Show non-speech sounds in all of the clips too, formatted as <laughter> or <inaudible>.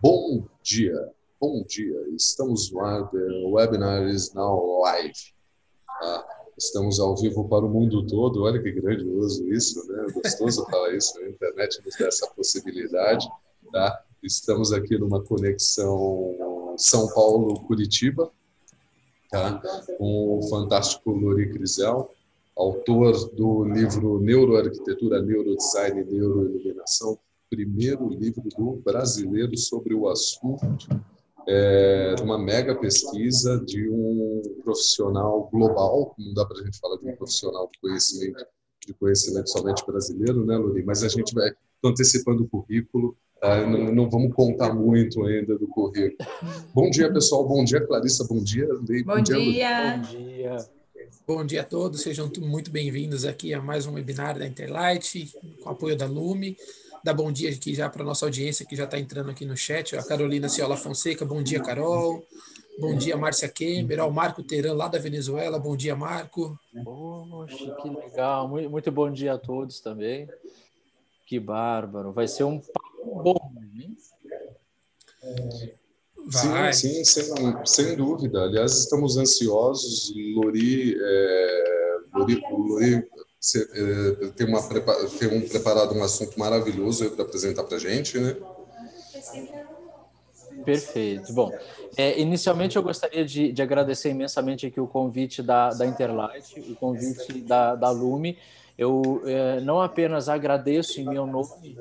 Bom dia, bom dia. Estamos no ar, webinar is now live. Ah, estamos ao vivo para o mundo todo. Olha que grandioso isso, né? Gostoso <laughs> falar isso. Né? A internet nos dá essa possibilidade, tá? Estamos aqui numa conexão São Paulo-Curitiba, tá? Com o fantástico Lori Crisel, autor do livro Neuroarquitetura, Neurodesign e Neuroiluminação, primeiro livro do brasileiro sobre o assunto, é, uma mega pesquisa de um profissional global, não dá para a gente falar de um profissional de conhecimento, de conhecimento somente brasileiro, né, Luri? Mas a gente vai antecipando o currículo, tá? não, não, vamos contar muito ainda do currículo. Bom dia, pessoal. Bom dia, Clarissa. Bom dia, Lei. Bom, Bom, dia. dia Bom dia. Bom dia a todos, sejam muito bem-vindos aqui a mais um webinar da Interlight, com apoio da Lume dar bom dia aqui já para nossa audiência que já está entrando aqui no chat. A Carolina Ciola Fonseca, bom dia, Carol. Bom dia, Márcia Kember. O Marco Teran, lá da Venezuela. Bom dia, Marco. Poxa, que legal. Muito, muito bom dia a todos também. Que bárbaro. Vai ser um bom, hein? Vai. Sim, sim sem, sem, dúvida. Aliás, estamos ansiosos. Lori, é, Lori, Lori eh, ter, uma, ter um preparado um assunto maravilhoso para apresentar para a gente, né? Perfeito. Bom, é, inicialmente eu gostaria de, de, agradecer imensamente aqui o convite da, da Interlight, o convite da, da Lume. Eu é, não apenas agradeço em meu nome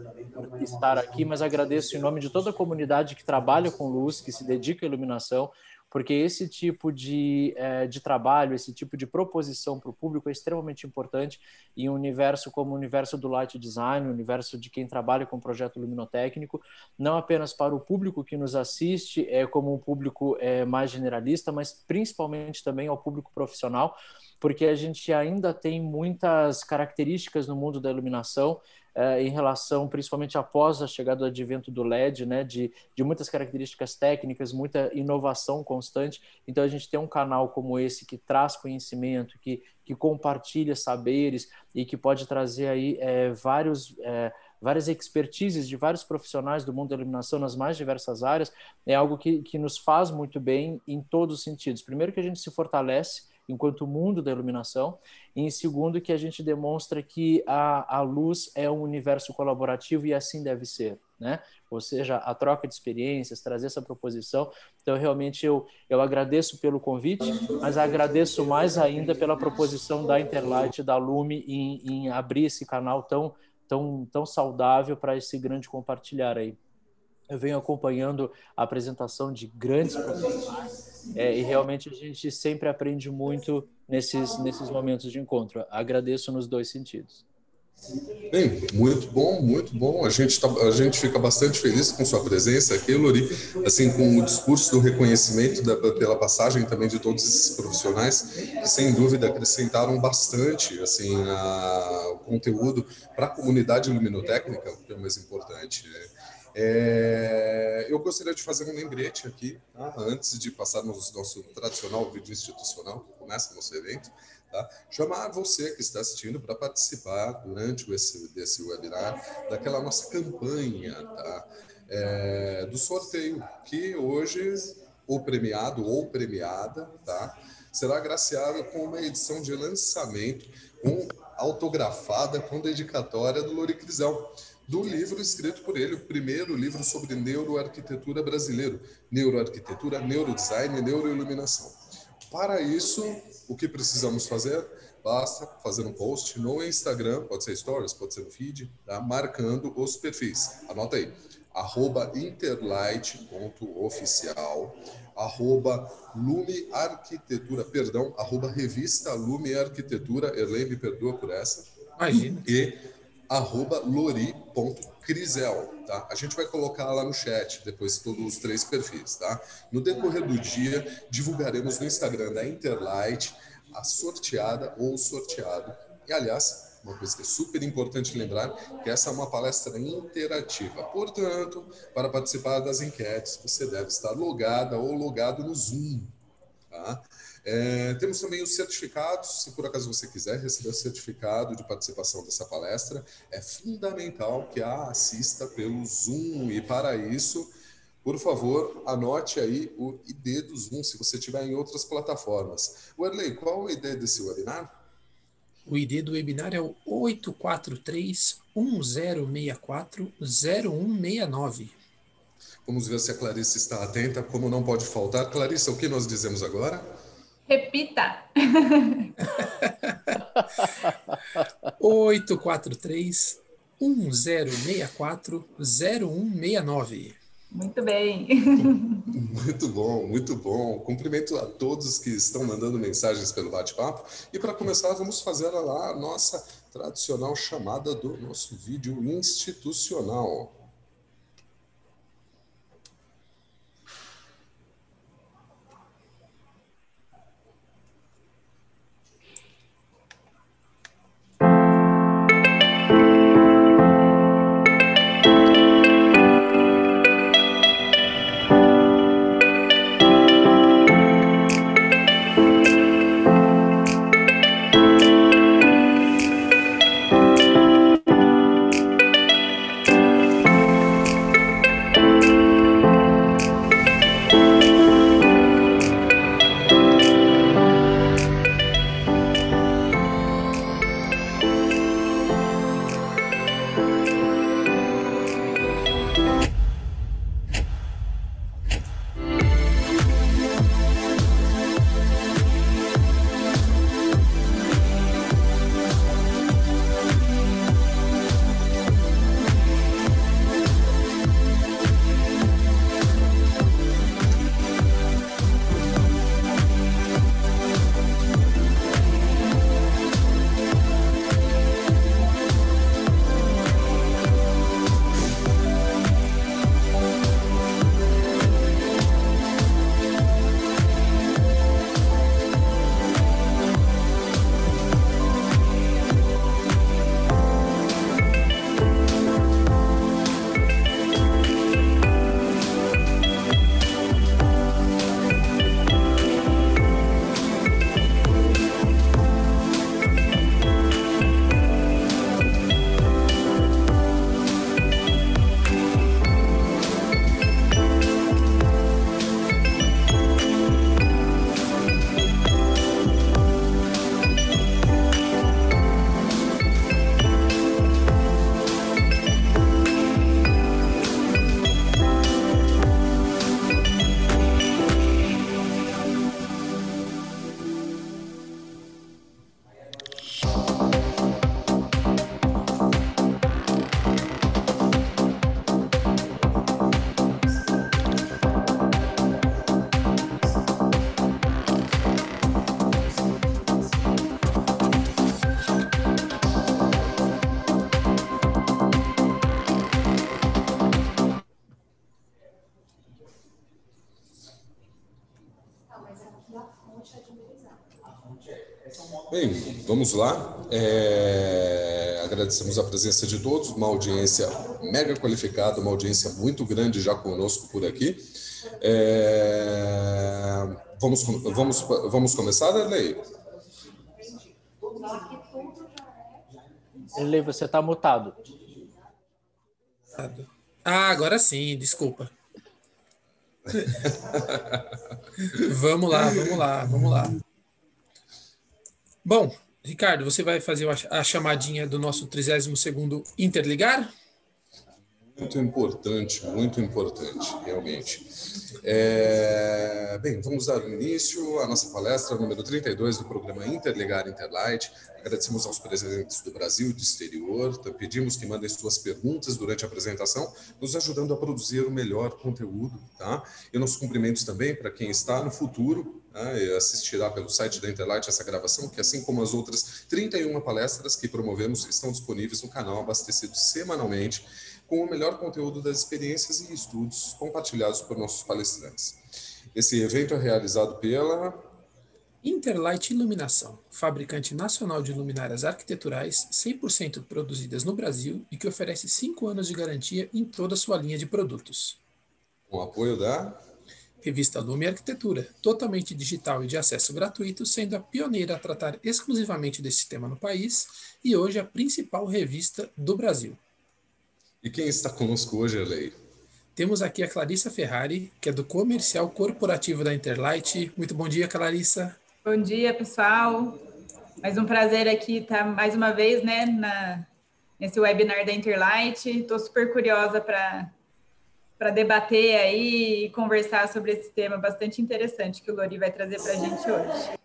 por estar aqui, mas agradeço em nome de toda a comunidade que trabalha com luz, que se dedica à iluminação, porque esse tipo de, eh, de trabalho, esse tipo de proposição para o público é extremamente importante em um universo como o universo do light design, o universo de quem trabalha com projeto luminotécnico, não apenas para o público que nos assiste, é como um público eh, mais generalista, mas principalmente também ao público profissional, porque a gente ainda tem muitas características no mundo da iluminação é, em relação, principalmente após a chegada do advento do LED, né, de, de muitas características técnicas, muita inovação constante. Então, a gente tem um canal como esse que traz conhecimento, que, que compartilha saberes e que pode trazer aí é, vários. É, várias expertises de vários profissionais do mundo da iluminação nas mais diversas áreas, é algo que, que nos faz muito bem em todos os sentidos. Primeiro que a gente se fortalece enquanto mundo da iluminação, e em segundo, que a gente demonstra que a, a luz é um universo colaborativo e assim deve ser. Né? Ou seja, a troca de experiências, trazer essa proposição. Então, realmente, eu, eu agradeço pelo convite, mas agradeço mais ainda pela proposição da Interlight, da Lume, em, em abrir esse canal tão, tão, tão saudável para esse grande compartilhar aí. Eu venho acompanhando a apresentação de grandes profissionais é, e realmente a gente sempre aprende muito nesses, nesses momentos de encontro. Agradeço nos dois sentidos. Bem, muito bom, muito bom. A gente, tá, a gente fica bastante feliz com sua presença aqui, Lori, assim com o discurso do reconhecimento da, pela passagem também de todos esses profissionais, que sem dúvida acrescentaram bastante assim, a, o conteúdo para a comunidade luminotécnica, que é o mais importante. Né? É, eu gostaria de fazer um lembrete aqui, tá? antes de passarmos o nosso tradicional vídeo institucional, que começa o nosso evento. Tá? Chamar você que está assistindo para participar durante esse, desse webinar daquela nossa campanha tá? é, do sorteio, que hoje o premiado ou premiada tá? será agraciado com uma edição de lançamento com, autografada com dedicatória do Lori do livro escrito por ele, o primeiro livro sobre neuroarquitetura brasileiro, neuroarquitetura, neurodesign e neuroiluminação. Para isso, o que precisamos fazer? Basta fazer um post no Instagram, pode ser stories, pode ser feed, tá? marcando os perfis. Anota aí, arroba interlight.oficial, arroba Lume Arquitetura, perdão, arroba revista Lume Arquitetura, Erlen me perdoa por essa. Imagina. E arroba lori.crisel, tá? A gente vai colocar lá no chat depois todos os três perfis, tá? No decorrer do dia, divulgaremos no Instagram da Interlight a sorteada ou sorteado. E, aliás, uma coisa que é super importante lembrar, que essa é uma palestra interativa. Portanto, para participar das enquetes, você deve estar logada ou logado no Zoom, tá? É, temos também os certificados, se por acaso você quiser receber o certificado de participação dessa palestra, é fundamental que a assista pelo Zoom e para isso, por favor, anote aí o ID do Zoom, se você tiver em outras plataformas. Werley, qual o ID desse webinar? O ID do webinar é o 843-1064-0169. Vamos ver se a Clarice está atenta. Como não pode faltar. Clarice o que nós dizemos agora? Repita. 843 1064 0169. Muito bem. muito bom, muito bom. Cumprimento a todos que estão mandando mensagens pelo bate-papo. E para começar, vamos fazer lá a nossa tradicional chamada do nosso vídeo institucional. Vamos lá. É... Agradecemos a presença de todos, uma audiência mega qualificada, uma audiência muito grande já conosco por aqui. É... Vamos, vamos, vamos começar, Lei? Lei, você está mutado. Ah, agora sim, desculpa. <laughs> vamos lá, vamos lá, vamos lá. Bom, Ricardo, você vai fazer a chamadinha do nosso 32º Interligar? Muito importante, muito importante, realmente. É... Bem, vamos dar início à nossa palestra número 32 do programa Interligar Interlight. Agradecemos aos presentes do Brasil e do exterior. Pedimos que mandem suas perguntas durante a apresentação, nos ajudando a produzir o melhor conteúdo, tá? E nossos cumprimentos também para quem está no futuro né, assistirá pelo site da Interlight essa gravação, que assim como as outras 31 palestras que promovemos, estão disponíveis no canal, abastecidos semanalmente, com o melhor conteúdo das experiências e estudos compartilhados por nossos palestrantes. Esse evento é realizado pela Interlight Iluminação, fabricante nacional de luminárias arquiteturais 100% produzidas no Brasil e que oferece 5 anos de garantia em toda a sua linha de produtos. Com apoio da revista Lume Arquitetura, totalmente digital e de acesso gratuito, sendo a pioneira a tratar exclusivamente desse tema no país e hoje a principal revista do Brasil. E quem está conosco hoje, Lei? Temos aqui a Clarissa Ferrari, que é do comercial corporativo da Interlight. Muito bom dia, Clarissa. Bom dia, pessoal. Mais um prazer aqui estar mais uma vez né, na, nesse webinar da Interlight. Estou super curiosa para para debater aí e conversar sobre esse tema bastante interessante que o Lori vai trazer para a gente hoje.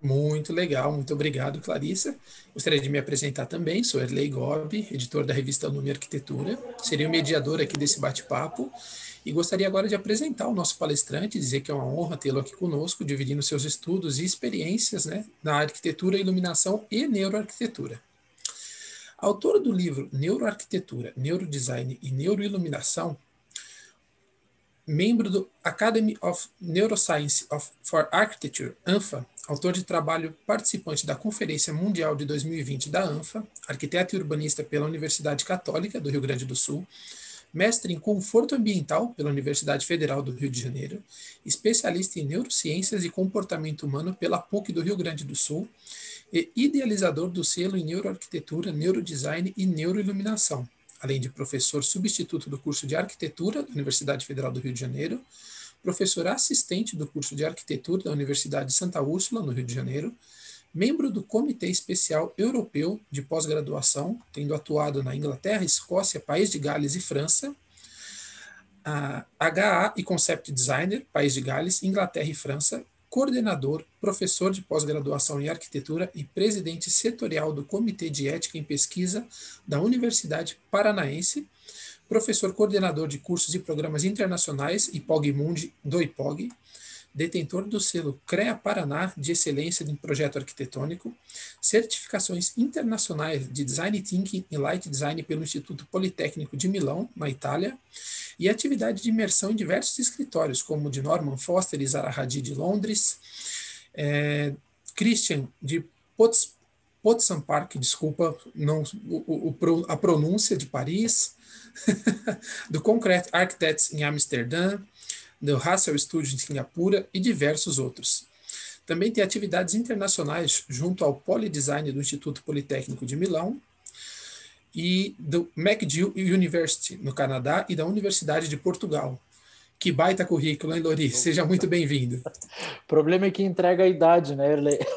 Muito legal, muito obrigado, Clarissa. Gostaria de me apresentar também, sou Erlei Gobi, editor da revista Lume Arquitetura, serei o mediador aqui desse bate-papo e gostaria agora de apresentar o nosso palestrante, dizer que é uma honra tê-lo aqui conosco, dividindo seus estudos e experiências né, na arquitetura, iluminação e neuroarquitetura. Autor autora do livro Neuroarquitetura, Neurodesign e Neuroiluminação, membro do Academy of Neuroscience of, for Architecture, ANFA, autor de trabalho participante da Conferência Mundial de 2020 da ANFA, arquiteto e urbanista pela Universidade Católica do Rio Grande do Sul, mestre em conforto ambiental pela Universidade Federal do Rio de Janeiro, especialista em neurociências e comportamento humano pela PUC do Rio Grande do Sul e idealizador do selo em neuroarquitetura, neurodesign e neuroiluminação, além de professor substituto do curso de arquitetura da Universidade Federal do Rio de Janeiro, professor assistente do curso de arquitetura da Universidade Santa Úrsula, no Rio de Janeiro, membro do Comitê Especial Europeu de Pós-Graduação, tendo atuado na Inglaterra, Escócia, País de Gales e França, HA ah, e Concept Designer, País de Gales, Inglaterra e França, coordenador, professor de pós-graduação em arquitetura e presidente setorial do Comitê de Ética em Pesquisa da Universidade Paranaense, professor coordenador de cursos e programas internacionais IPOG Mundi do IPOG, detentor do selo CREA Paraná de Excelência em Projeto Arquitetônico, certificações internacionais de Design Thinking e Light Design pelo Instituto Politécnico de Milão, na Itália, e atividade de imersão em diversos escritórios, como o de Norman Foster e Zara Hadid de Londres, é, Christian de Potsdam Park, desculpa não, o, o, a pronúncia de Paris, <laughs> do Concrete Architects em Amsterdã, The Russell Studio em Singapura e diversos outros. Também tem atividades internacionais junto ao Polydesign do Instituto Politécnico de Milão e do McGill University, no Canadá, e da Universidade de Portugal. Que baita currículo, hein, Lori? Seja muito tá. bem-vindo. O <laughs> problema é que entrega a idade, né, Erle? <laughs>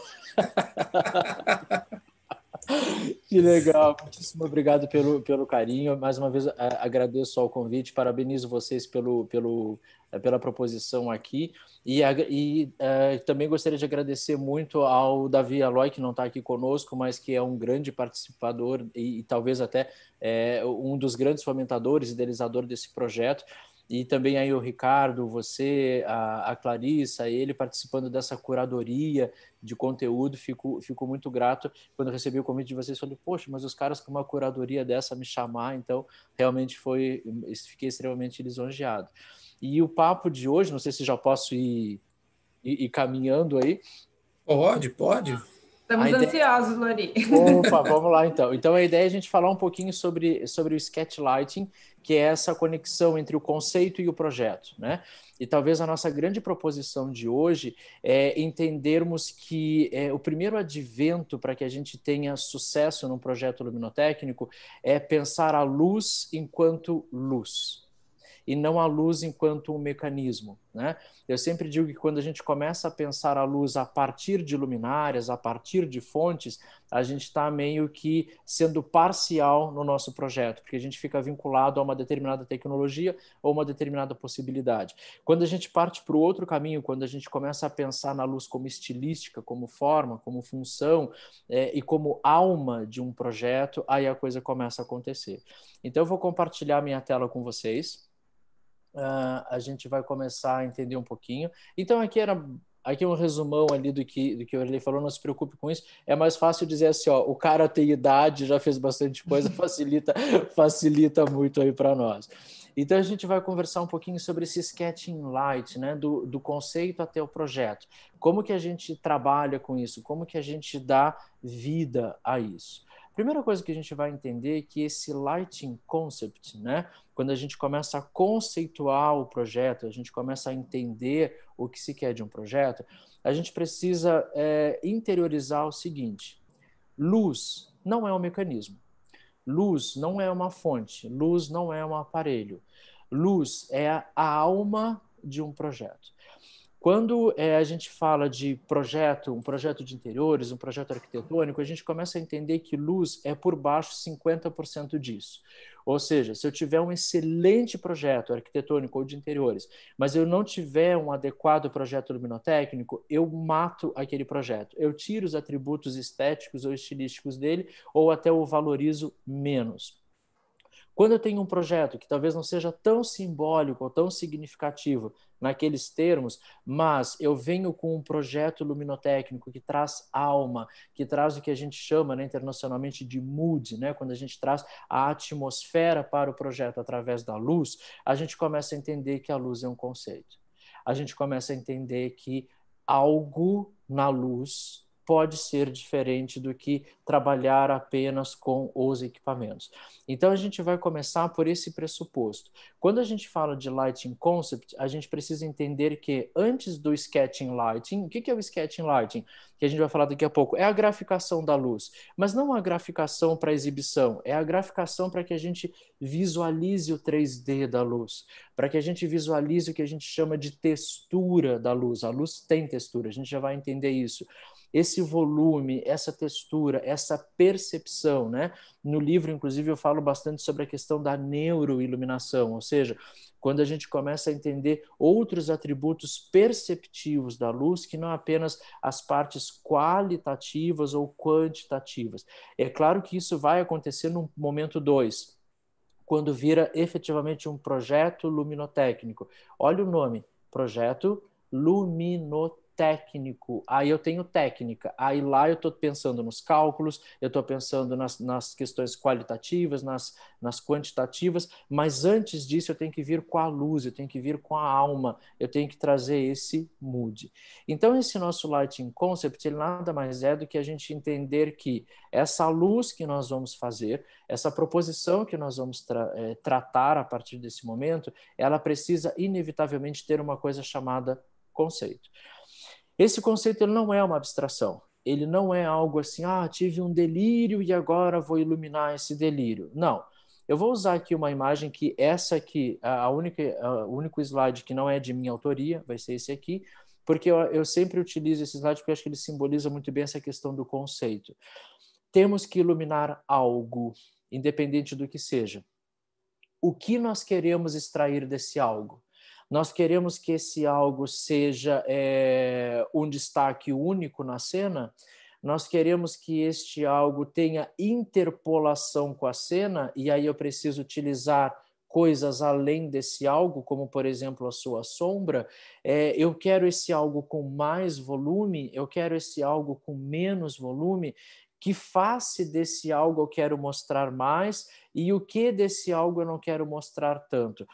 Que legal, muitíssimo obrigado pelo, pelo carinho. Mais uma vez agradeço ao convite, parabenizo vocês pelo, pelo, eh, pela proposição aqui. E, e uh, também gostaria de agradecer muito ao Davi Aloy, que não está aqui conosco, mas que é um grande participador e, e talvez até é, um dos grandes fomentadores e idealizador desse projeto e também aí o Ricardo, você, a, a Clarissa, ele participando dessa curadoria de conteúdo, fico, fico muito grato quando recebi o convite de vocês, falei, poxa, mas os caras com uma curadoria dessa me chamar, então realmente foi, fiquei extremamente lisonjeado. E o papo de hoje, não sei se já posso ir, ir, ir caminhando aí. Pode, pode. Estamos ideia... ansiosos, Lori. Opa, <laughs> vamos lá então. Então a ideia é a gente falar um pouquinho sobre, sobre o sketch lighting, que é essa conexão entre o conceito e o projeto, né? E talvez a nossa grande proposição de hoje é entendermos que é, o primeiro advento para que a gente tenha sucesso num projeto luminotécnico é pensar a luz enquanto luz e não a luz enquanto um mecanismo. Né? Eu sempre digo que quando a gente começa a pensar a luz a partir de luminárias, a partir de fontes, a gente está meio que sendo parcial no nosso projeto, porque a gente fica vinculado a uma determinada tecnologia ou uma determinada possibilidade. Quando a gente parte para o outro caminho, quando a gente começa a pensar na luz como estilística, como forma, como função é, e como alma de um projeto, aí a coisa começa a acontecer. Então, eu vou compartilhar minha tela com vocês. Uh, a gente vai começar a entender um pouquinho. Então, aqui era aqui um resumão ali do que, do que o Orley falou, não se preocupe com isso. É mais fácil dizer assim, ó, o cara tem idade, já fez bastante coisa, <laughs> facilita, facilita muito aí para nós. Então a gente vai conversar um pouquinho sobre esse sketching light, né, do, do conceito até o projeto. Como que a gente trabalha com isso? Como que a gente dá vida a isso? Primeira coisa que a gente vai entender é que esse lighting concept, né? Quando a gente começa a conceituar o projeto, a gente começa a entender o que se quer de um projeto, a gente precisa é, interiorizar o seguinte: luz não é um mecanismo, luz não é uma fonte, luz não é um aparelho, luz é a alma de um projeto. Quando é, a gente fala de projeto, um projeto de interiores, um projeto arquitetônico, a gente começa a entender que luz é por baixo 50% disso. Ou seja, se eu tiver um excelente projeto arquitetônico ou de interiores, mas eu não tiver um adequado projeto luminotécnico, eu mato aquele projeto. Eu tiro os atributos estéticos ou estilísticos dele, ou até o valorizo menos. Quando eu tenho um projeto que talvez não seja tão simbólico ou tão significativo naqueles termos, mas eu venho com um projeto luminotécnico que traz alma, que traz o que a gente chama né, internacionalmente de mood, né, quando a gente traz a atmosfera para o projeto através da luz, a gente começa a entender que a luz é um conceito. A gente começa a entender que algo na luz pode ser diferente do que trabalhar apenas com os equipamentos. Então a gente vai começar por esse pressuposto. Quando a gente fala de lighting concept, a gente precisa entender que antes do sketching lighting, o que é o sketching lighting? Que a gente vai falar daqui a pouco, é a graficação da luz, mas não a graficação para exibição, é a graficação para que a gente visualize o 3D da luz, para que a gente visualize o que a gente chama de textura da luz. A luz tem textura, a gente já vai entender isso esse volume, essa textura, essa percepção, né? No livro, inclusive, eu falo bastante sobre a questão da neuroiluminação, ou seja, quando a gente começa a entender outros atributos perceptivos da luz, que não apenas as partes qualitativas ou quantitativas. É claro que isso vai acontecer no momento 2, quando vira efetivamente um projeto luminotécnico. Olha o nome, projeto luminotécnico técnico, aí eu tenho técnica, aí lá eu estou pensando nos cálculos, eu estou pensando nas, nas questões qualitativas, nas, nas quantitativas, mas antes disso eu tenho que vir com a luz, eu tenho que vir com a alma, eu tenho que trazer esse mood. Então esse nosso lighting concept, ele nada mais é do que a gente entender que essa luz que nós vamos fazer, essa proposição que nós vamos tra é, tratar a partir desse momento, ela precisa inevitavelmente ter uma coisa chamada conceito. Esse conceito não é uma abstração. Ele não é algo assim, ah, tive um delírio e agora vou iluminar esse delírio. Não. Eu vou usar aqui uma imagem que essa aqui, a única, a único slide que não é de minha autoria, vai ser esse aqui, porque eu, eu sempre utilizo esse slide porque acho que ele simboliza muito bem essa questão do conceito. Temos que iluminar algo, independente do que seja. O que nós queremos extrair desse algo? Nós queremos que esse algo seja é, um destaque único na cena. Nós queremos que este algo tenha interpolação com a cena, e aí eu preciso utilizar coisas além desse algo, como por exemplo a sua sombra, é, eu quero esse algo com mais volume, eu quero esse algo com menos volume, que face desse algo eu quero mostrar mais e o que desse algo eu não quero mostrar tanto.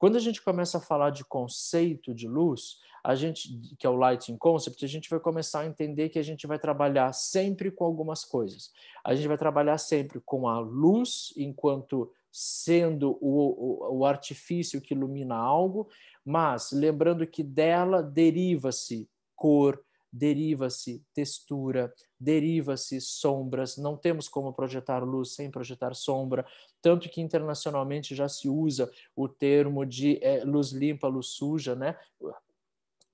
Quando a gente começa a falar de conceito de luz, a gente que é o lighting concept, a gente vai começar a entender que a gente vai trabalhar sempre com algumas coisas. A gente vai trabalhar sempre com a luz enquanto sendo o, o, o artifício que ilumina algo, mas lembrando que dela deriva-se cor, deriva-se textura, deriva-se sombras. Não temos como projetar luz sem projetar sombra, tanto que internacionalmente já se usa o termo de é, luz limpa, luz suja, né?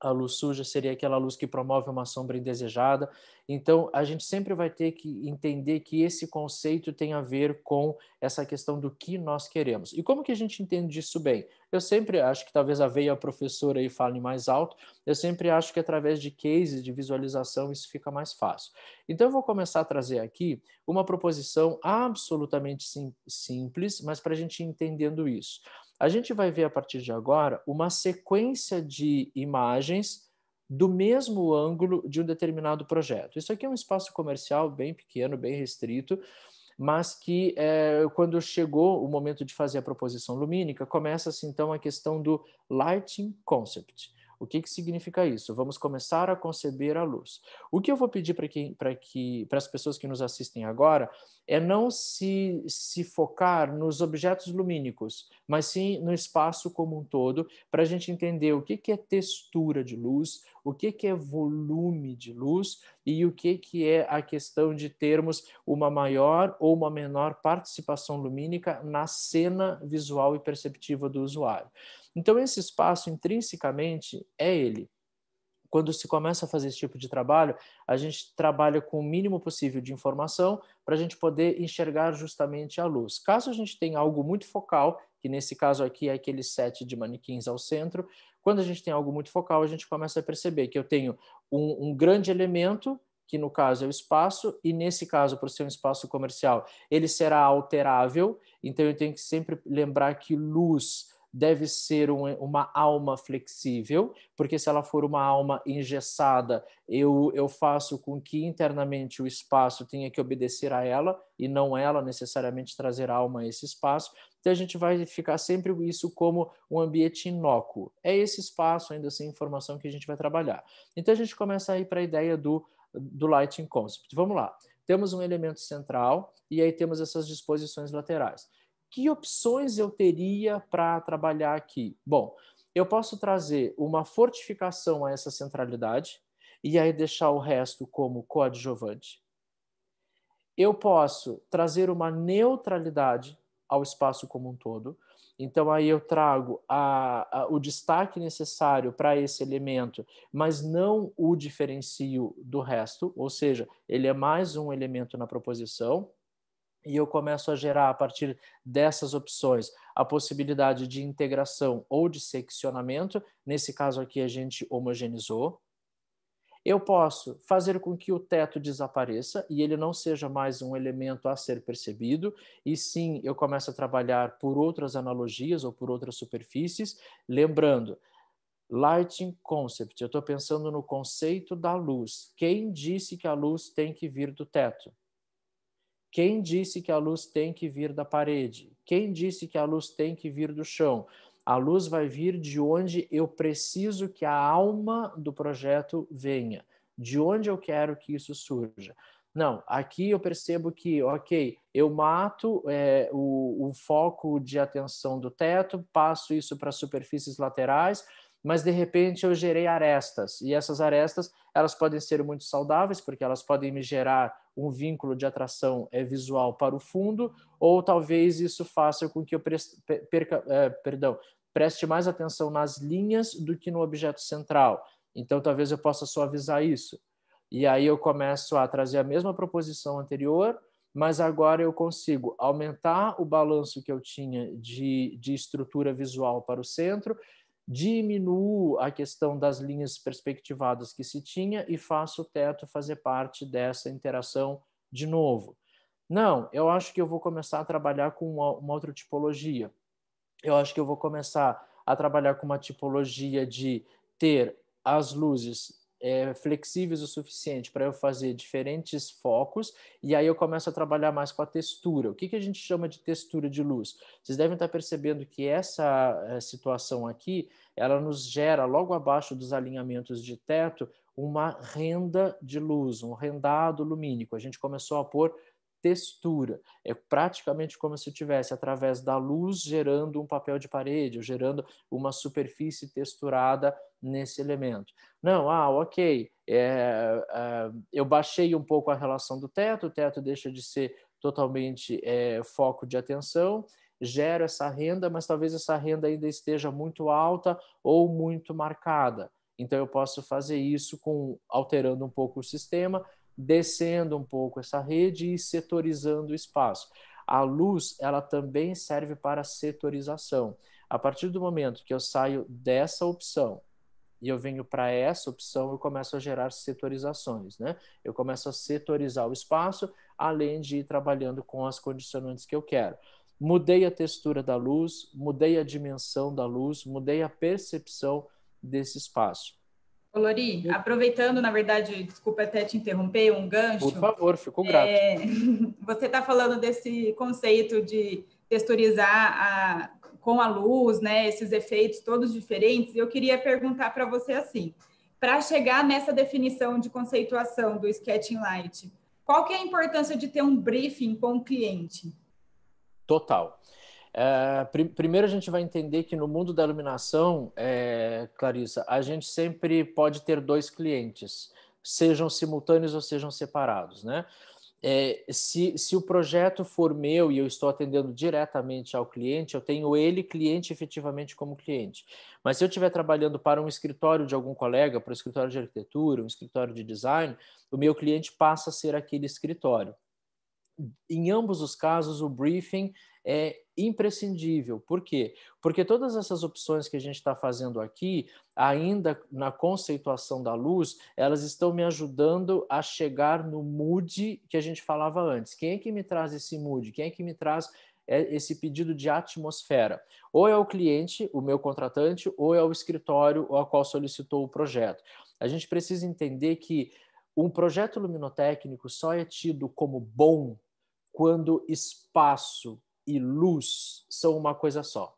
a luz suja seria aquela luz que promove uma sombra indesejada. Então, a gente sempre vai ter que entender que esse conceito tem a ver com essa questão do que nós queremos. E como que a gente entende isso bem? Eu sempre acho que talvez a veia professora aí fale mais alto, eu sempre acho que através de cases, de visualização, isso fica mais fácil. Então, eu vou começar a trazer aqui uma proposição absolutamente sim, simples, mas para a gente ir entendendo isso a gente vai ver a partir de agora uma sequência de imagens do mesmo ângulo de um determinado projeto. Isso aqui é um espaço comercial bem pequeno, bem restrito, mas que é, quando chegou o momento de fazer a proposição lumínica, começa-se então a questão do lighting concept. O que, que significa isso? Vamos começar a conceber a luz. O que eu vou pedir para que, que, as pessoas que nos assistem agora é não se, se focar nos objetos lumínicos, mas sim no espaço como um todo, para a gente entender o que, que é textura de luz, o que, que é volume de luz e o que, que é a questão de termos uma maior ou uma menor participação lumínica na cena visual e perceptiva do usuário. Então, esse espaço, intrinsecamente, é ele. Quando se começa a fazer esse tipo de trabalho, a gente trabalha com o mínimo possível de informação para a gente poder enxergar justamente a luz. Caso a gente tenha algo muito focal, que nesse caso aqui é aquele set de manequins ao centro, quando a gente tem algo muito focal, a gente começa a perceber que eu tenho um, um grande elemento que no caso é o espaço, e nesse caso, por ser um espaço comercial, ele será alterável, então eu tenho que sempre lembrar que luz deve ser um, uma alma flexível, porque se ela for uma alma engessada, eu, eu faço com que internamente o espaço tenha que obedecer a ela e não ela necessariamente trazer a alma a esse espaço. Então a gente vai ficar sempre isso como um ambiente inócuo. É esse espaço ainda sem assim, informação que a gente vai trabalhar. Então a gente começa a ir para a ideia do, do lighting concept. Vamos lá. Temos um elemento central e aí temos essas disposições laterais que opções eu teria para trabalhar aqui? Bom, eu posso trazer uma fortificação a essa centralidade e aí deixar o resto como coadjuvante. Eu posso trazer uma neutralidade ao espaço como um todo. Então, aí eu trago a, a, o destaque necessário para esse elemento, mas não o diferencio do resto, ou seja, ele é mais um elemento na proposição e eu começo a gerar a partir dessas opções a possibilidade de integração ou de seccionamento. Nesse caso aqui, a gente homogenizou. Eu posso fazer com que o teto desapareça e ele não seja mais um elemento a ser percebido, e sim eu começo a trabalhar por outras analogias ou por outras superfícies. Lembrando, Lighting concept, eu estou pensando no conceito da luz. Quem disse que a luz tem que vir do teto? Quem disse que a luz tem que vir da parede? Quem disse que a luz tem que vir do chão? A luz vai vir de onde eu preciso que a alma do projeto venha, de onde eu quero que isso surja. Não, aqui eu percebo que, ok, eu mato é, o, o foco de atenção do teto, passo isso para superfícies laterais, mas de repente eu gerei arestas e essas arestas elas podem ser muito saudáveis porque elas podem me gerar um vínculo de atração é, visual para o fundo ou talvez isso faça com que eu preste, perca, é, perdão, preste mais atenção nas linhas do que no objeto central. Então talvez eu possa suavizar isso. E aí eu começo a trazer a mesma proposição anterior, mas agora eu consigo aumentar o balanço que eu tinha de, de estrutura visual para o centro diminuo a questão das linhas perspectivadas que se tinha e faço o teto fazer parte dessa interação de novo. Não, eu acho que eu vou começar a trabalhar com uma, uma outra tipologia. Eu acho que eu vou começar a trabalhar com uma tipologia de ter as luzes é, flexíveis o suficiente para eu fazer diferentes focos e aí eu começo a trabalhar mais com a textura. O que, que a gente chama de textura de luz? Vocês devem estar tá percebendo que essa eh, situação aqui, ela nos gera logo abaixo dos alinhamentos de teto uma renda de luz, um rendado lumínico. A gente começou a pôr textura. É praticamente como se eu tivesse através da luz gerando um papel de parede, gerando uma superfície texturada nesse elemento. Não, ah, ok, é, é, eu baixei um pouco a relação do teto, o teto deixa de ser totalmente é, foco de atenção, gero essa renda, mas talvez essa renda ainda esteja muito alta ou muito marcada. Então eu posso fazer isso com alterando um pouco o sistema, descendo um pouco essa rede e setorizando o espaço. A luz, ela também serve para setorização. A partir do momento que eu saio dessa opção e eu venho para essa opção, eu começo a gerar setorizações, né? Eu começo a setorizar o espaço, além de ir trabalhando com as condicionantes que eu quero. Mudei a textura da luz, mudei a dimensão da luz, mudei a percepção desse espaço. Lori, aproveitando, na verdade, desculpa até te interromper, um gancho. Por favor, fico grato. É... <laughs> Você está falando desse conceito de texturizar a, com a luz, né, esses efeitos todos diferentes, eu queria perguntar para você assim, para chegar nessa definição de conceituação do sketching light, qual que é a importância de ter um briefing com o cliente? Total. É, pr primeiro a gente vai entender que no mundo da iluminação, é, Clarissa, a gente sempre pode ter dois clientes, sejam simultâneos ou sejam separados, né? é, se, se o projeto for meu e eu estou atendendo diretamente ao cliente, eu tenho ele, cliente, efetivamente como cliente. Mas se eu estiver trabalhando para um escritório de algum colega, para um escritório de arquitetura, um escritório de design, o meu cliente passa a ser aquele escritório. Em ambos os casos, o briefing é imprescindível. Por quê? Porque todas essas opções que a gente está fazendo aqui, ainda na conceituação da luz, elas estão me ajudando a chegar no mood que a gente falava antes. Quem é que me traz esse mood? Quem é que me traz é, esse pedido de atmosfera. Ou é o cliente, o meu contratante, ou é o escritório ao qual solicitou o projeto. A gente precisa entender que um projeto luminotécnico só é tido como bom quando espaço, e luz são uma coisa só.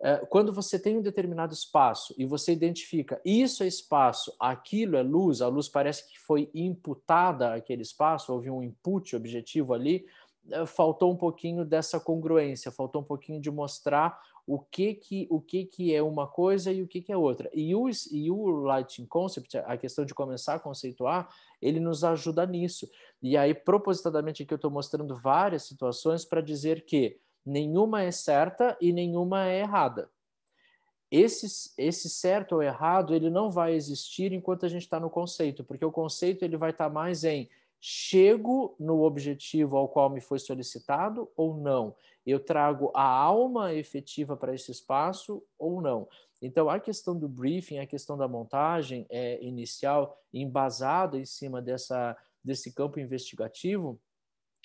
É, quando você tem um determinado espaço e você identifica isso é espaço, aquilo é luz, a luz parece que foi imputada àquele espaço, houve um input objetivo ali, eh, faltou um pouquinho dessa congruência, faltou um pouquinho de mostrar o que que, o que, que é uma coisa e o que, que é outra. E o, e o Lighting Concept, a questão de começar a conceituar, ele nos ajuda nisso. E aí, propositadamente, aqui eu estou mostrando várias situações para dizer que nenhuma é certa e nenhuma é errada. Esse, esse certo ou errado, ele não vai existir enquanto a gente está no conceito, porque o conceito ele vai estar tá mais em chego no objetivo ao qual me foi solicitado ou não? Eu trago a alma efetiva para esse espaço ou não? Então, a questão do briefing, a questão da montagem é, inicial, embasada em cima dessa, desse campo investigativo,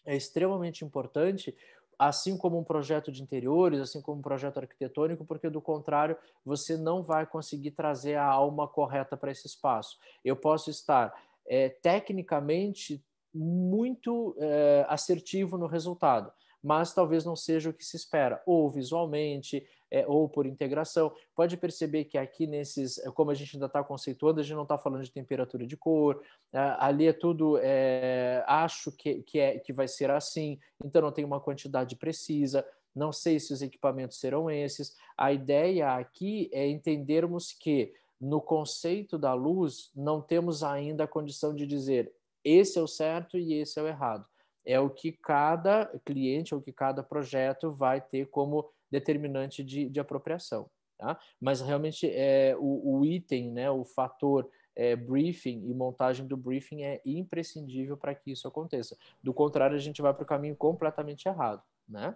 é extremamente importante, assim como um projeto de interiores, assim como um projeto arquitetônico, porque do contrário você não vai conseguir trazer a alma correta para esse espaço. Eu posso estar é, tecnicamente muito eh, assertivo no resultado, mas talvez não seja o que se espera, ou visualmente, é, ou por integração. Pode perceber que aqui nesses, eh, como a gente ainda está conceituando, a gente não está falando de temperatura de cor, ali é tudo, é, acho que, que, é, que vai ser assim, então não tem uma quantidade precisa, não sei se os equipamentos serão esses. A ideia aqui é entendermos que no conceito da luz, não temos ainda a condição de dizer esse é o certo e esse é o errado. É o que cada cliente ou que cada projeto vai ter como determinante de, de apropriação. Tá? Mas realmente é, o, o item, né, o fator é, briefing e montagem do briefing é imprescindível para que isso aconteça. Do contrário, a gente vai para o caminho completamente errado, né?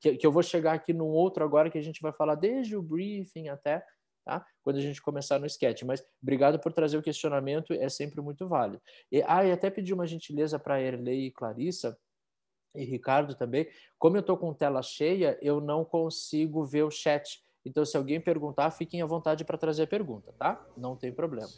Que, que eu vou chegar aqui num outro agora que a gente vai falar desde o briefing até Tá? Quando a gente começar no sketch. Mas obrigado por trazer o questionamento, é sempre muito válido. E, ah, e até pedi uma gentileza para Erlei e Clarissa, e Ricardo também. Como eu estou com tela cheia, eu não consigo ver o chat. Então, se alguém perguntar, fiquem à vontade para trazer a pergunta, tá? Não tem problema.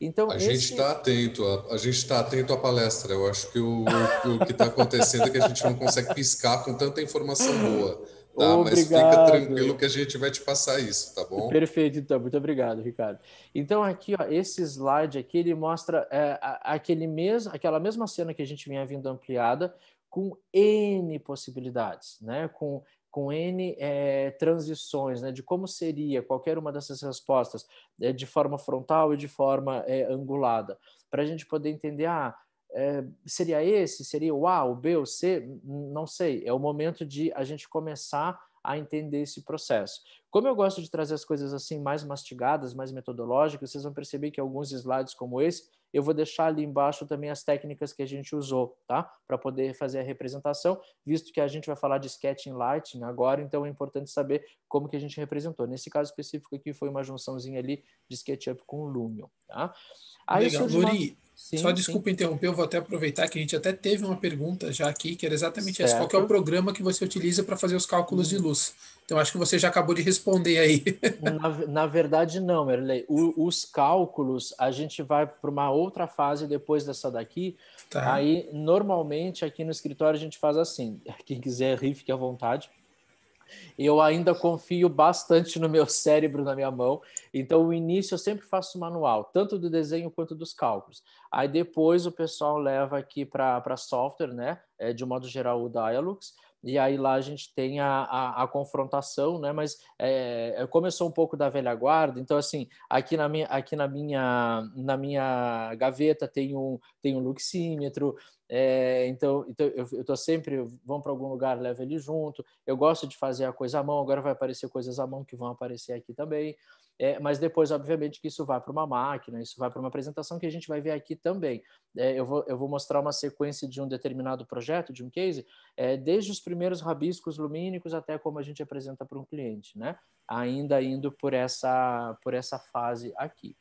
Então, a esse... gente está atento, a, a gente está atento à palestra. Eu acho que o, o, o que está acontecendo é que a gente não consegue piscar com tanta informação boa. Tá, obrigado. mas fica tranquilo que a gente vai te passar isso, tá bom? Perfeito, então. Muito obrigado, Ricardo. Então, aqui, ó, esse slide aqui, ele mostra é, aquele mes aquela mesma cena que a gente vinha vindo ampliada com N possibilidades, né? Com, com N é, transições, né? De como seria qualquer uma dessas respostas é, de forma frontal e de forma é, angulada, para a gente poder entender, ah, é, seria esse? Seria o A, o B, o C? Não sei. É o momento de a gente começar a entender esse processo. Como eu gosto de trazer as coisas assim mais mastigadas, mais metodológicas, vocês vão perceber que alguns slides como esse, eu vou deixar ali embaixo também as técnicas que a gente usou, tá? Para poder fazer a representação, visto que a gente vai falar de sketching lighting agora, então é importante saber como que a gente representou. Nesse caso específico aqui foi uma junçãozinha ali de SketchUp com Lumion, tá? Aí Legal, Guri, Sim, Só desculpa sim. interromper, eu vou até aproveitar que a gente até teve uma pergunta já aqui, que era exatamente certo. essa. Qual é o programa que você utiliza para fazer os cálculos hum. de luz? Então, acho que você já acabou de responder aí. É, na, na verdade, não, Merlei. O, os cálculos, a gente vai para uma outra fase depois dessa daqui. Tá. Aí, normalmente, aqui no escritório, a gente faz assim. Quem quiser rir, fique à vontade. Eu ainda confio bastante no meu <laughs> cérebro, na minha mão. Então, o início eu sempre faço manual, tanto do desenho quanto dos cálculos. Aí depois o pessoal leva aqui para software, né? É, de modo geral, o Dialux e aí lá a gente tem a, a, a confrontação, né? Mas é, é começou um pouco da velha guarda, então assim, aqui na minha, aqui na minha, na minha gaveta tem um, tem um luxímetro, é, então, então eu, eu tô sempre, vão para algum lugar, levo ele junto. Eu gosto de fazer a coisa à mão, agora vai aparecer coisas à mão que vão aparecer aqui também. É, mas depois, obviamente, que isso vai para uma máquina, isso vai para uma apresentação que a gente vai ver aqui também. É, eu, vou, eu vou mostrar uma sequência de um determinado projeto, de um case, é, desde os primeiros rabiscos lumínicos até como a gente apresenta para um cliente, né? Ainda indo por essa, por essa fase aqui.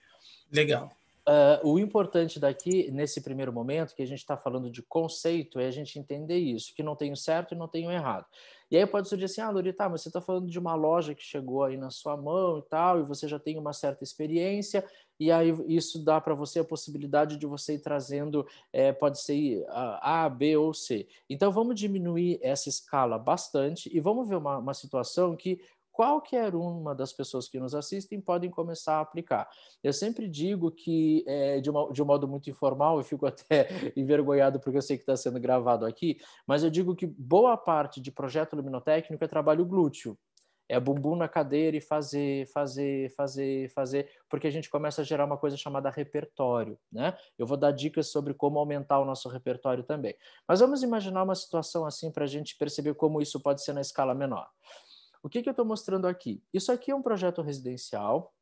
Legal. Uh, o importante daqui, nesse primeiro momento, que a gente está falando de conceito, é a gente entender isso, que não tem certo e não tem errado. E aí pode surgir assim, ah, Lurita, tá, mas você está falando de uma loja que chegou aí na sua mão e tal, e você já tem uma certa experiência, e aí isso dá para você a possibilidade de você ir trazendo, é, pode ser a, a, B ou C. Então vamos diminuir essa escala bastante e vamos ver uma, uma situação que qualquer uma das pessoas que nos assistem podem começar a aplicar. Eu sempre digo que, é, de, uma, de um modo muito informal, eu fico <laughs> até envergonhado porque eu sei que está sendo gravado aqui, mas eu digo que boa parte de projeto luminotécnico é trabalho glúteo é bumbum na cadeira e fazer, fazer, fazer, fazer, porque a gente começa a gerar uma coisa chamada repertório, né? Eu vou dar dicas sobre como aumentar o nosso repertório também. Mas vamos imaginar uma situação assim para a gente perceber como isso pode ser na escala menor. O que, que eu estou mostrando aqui? Isso aqui é um projeto residencial,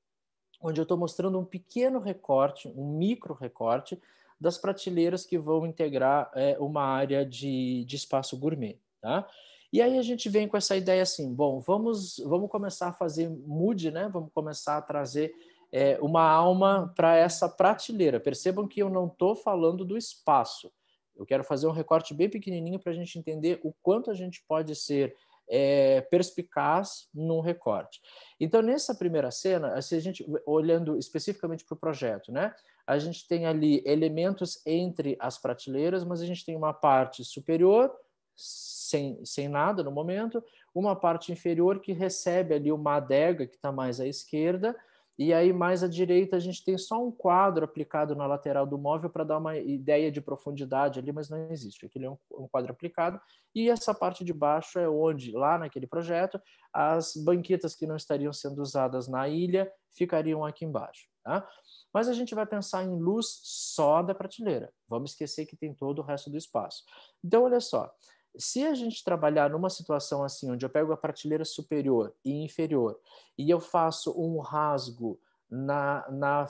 onde eu estou mostrando um pequeno recorte, um micro recorte, das prateleiras que vão integrar é, uma área de, de espaço gourmet. Tá? E aí a gente vem com essa ideia assim, bom, vamos, vamos começar a fazer mood, né? vamos começar a trazer é, uma alma para essa prateleira. Percebam que eu não estou falando do espaço, eu quero fazer um recorte bem pequenininho para a gente entender o quanto a gente pode ser é, perspicaz no recorte. Então, nessa primeira cena, se a gente olhando especificamente para o projeto, né? A gente tem ali elementos entre as prateleiras, mas a gente tem uma parte superior sem, sem nada no momento, uma parte inferior que recebe ali uma adega que está mais à esquerda, e aí, mais à direita, a gente tem só um quadro aplicado na lateral do móvel para dar uma ideia de profundidade ali, mas não existe. Aquilo é um, quadro aplicado. E essa parte de baixo é onde, lá naquele projeto, as banquetas que não estariam sendo usadas na ilha ficariam aqui embaixo. Tá? Mas a gente vai pensar em luz só da prateleira. Vamos esquecer que tem todo o resto do espaço. Então, olha só. Se a gente trabalhar numa situação assim, onde eu pego a prateleira superior e inferior e eu faço um rasgo na, na,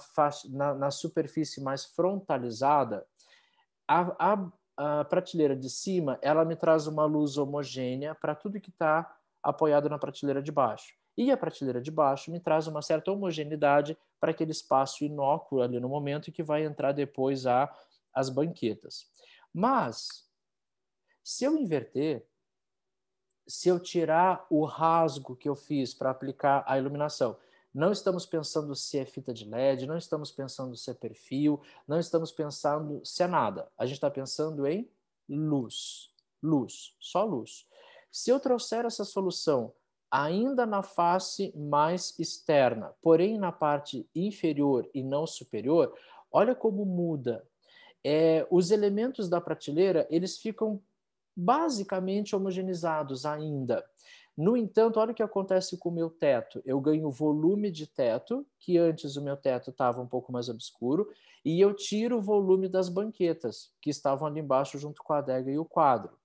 na, na superfície mais frontalizada, a, a, a, prateleira de cima ela me traz uma luz homogênea para tudo que está apoiado na prateleira de baixo. E a prateleira de baixo me traz uma certa homogeneidade para aquele espaço inócuo ali no momento que vai entrar depois a, as banquetas. Mas se eu inverter, se eu tirar o rasgo que eu fiz para aplicar a iluminação, não estamos pensando se é fita de LED, não estamos pensando se é perfil, não estamos pensando se é nada. A gente está pensando em luz, luz, só luz. Se eu trouxer essa solução ainda na face mais externa, porém na parte inferior e não superior, olha como muda. É, os elementos da prateleira eles ficam basicamente homogeneizados ainda. No entanto, olha o que acontece com o meu teto. Eu ganho volume de teto, que antes o meu teto estava um pouco mais obscuro, e eu tiro o volume das banquetas, que estavam ali embaixo junto com a adega e o quadro.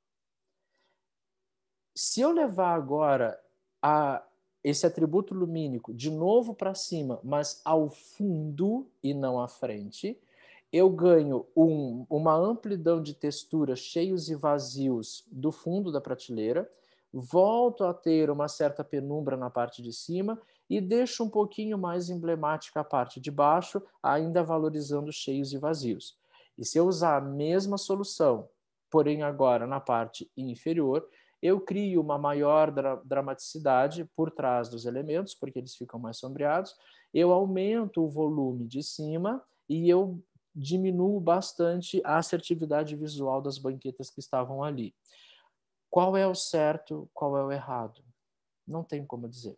Se eu levar agora a, esse atributo lumínico de novo para cima, mas ao fundo e não à frente, eu ganho um, uma amplidão de texturas cheios e vazios do fundo da prateleira, volto a ter uma certa penumbra na parte de cima e deixo um pouquinho mais emblemática a parte de baixo, ainda valorizando cheios e vazios. E se eu usar a mesma solução, porém agora na parte inferior, eu crio uma maior dra dramaticidade por trás dos elementos, porque eles ficam mais sombreados, eu aumento o volume de cima e eu diminuo bastante a assertividade visual das banquetas que estavam ali. Qual é o certo, qual é o errado? Não tem como dizer.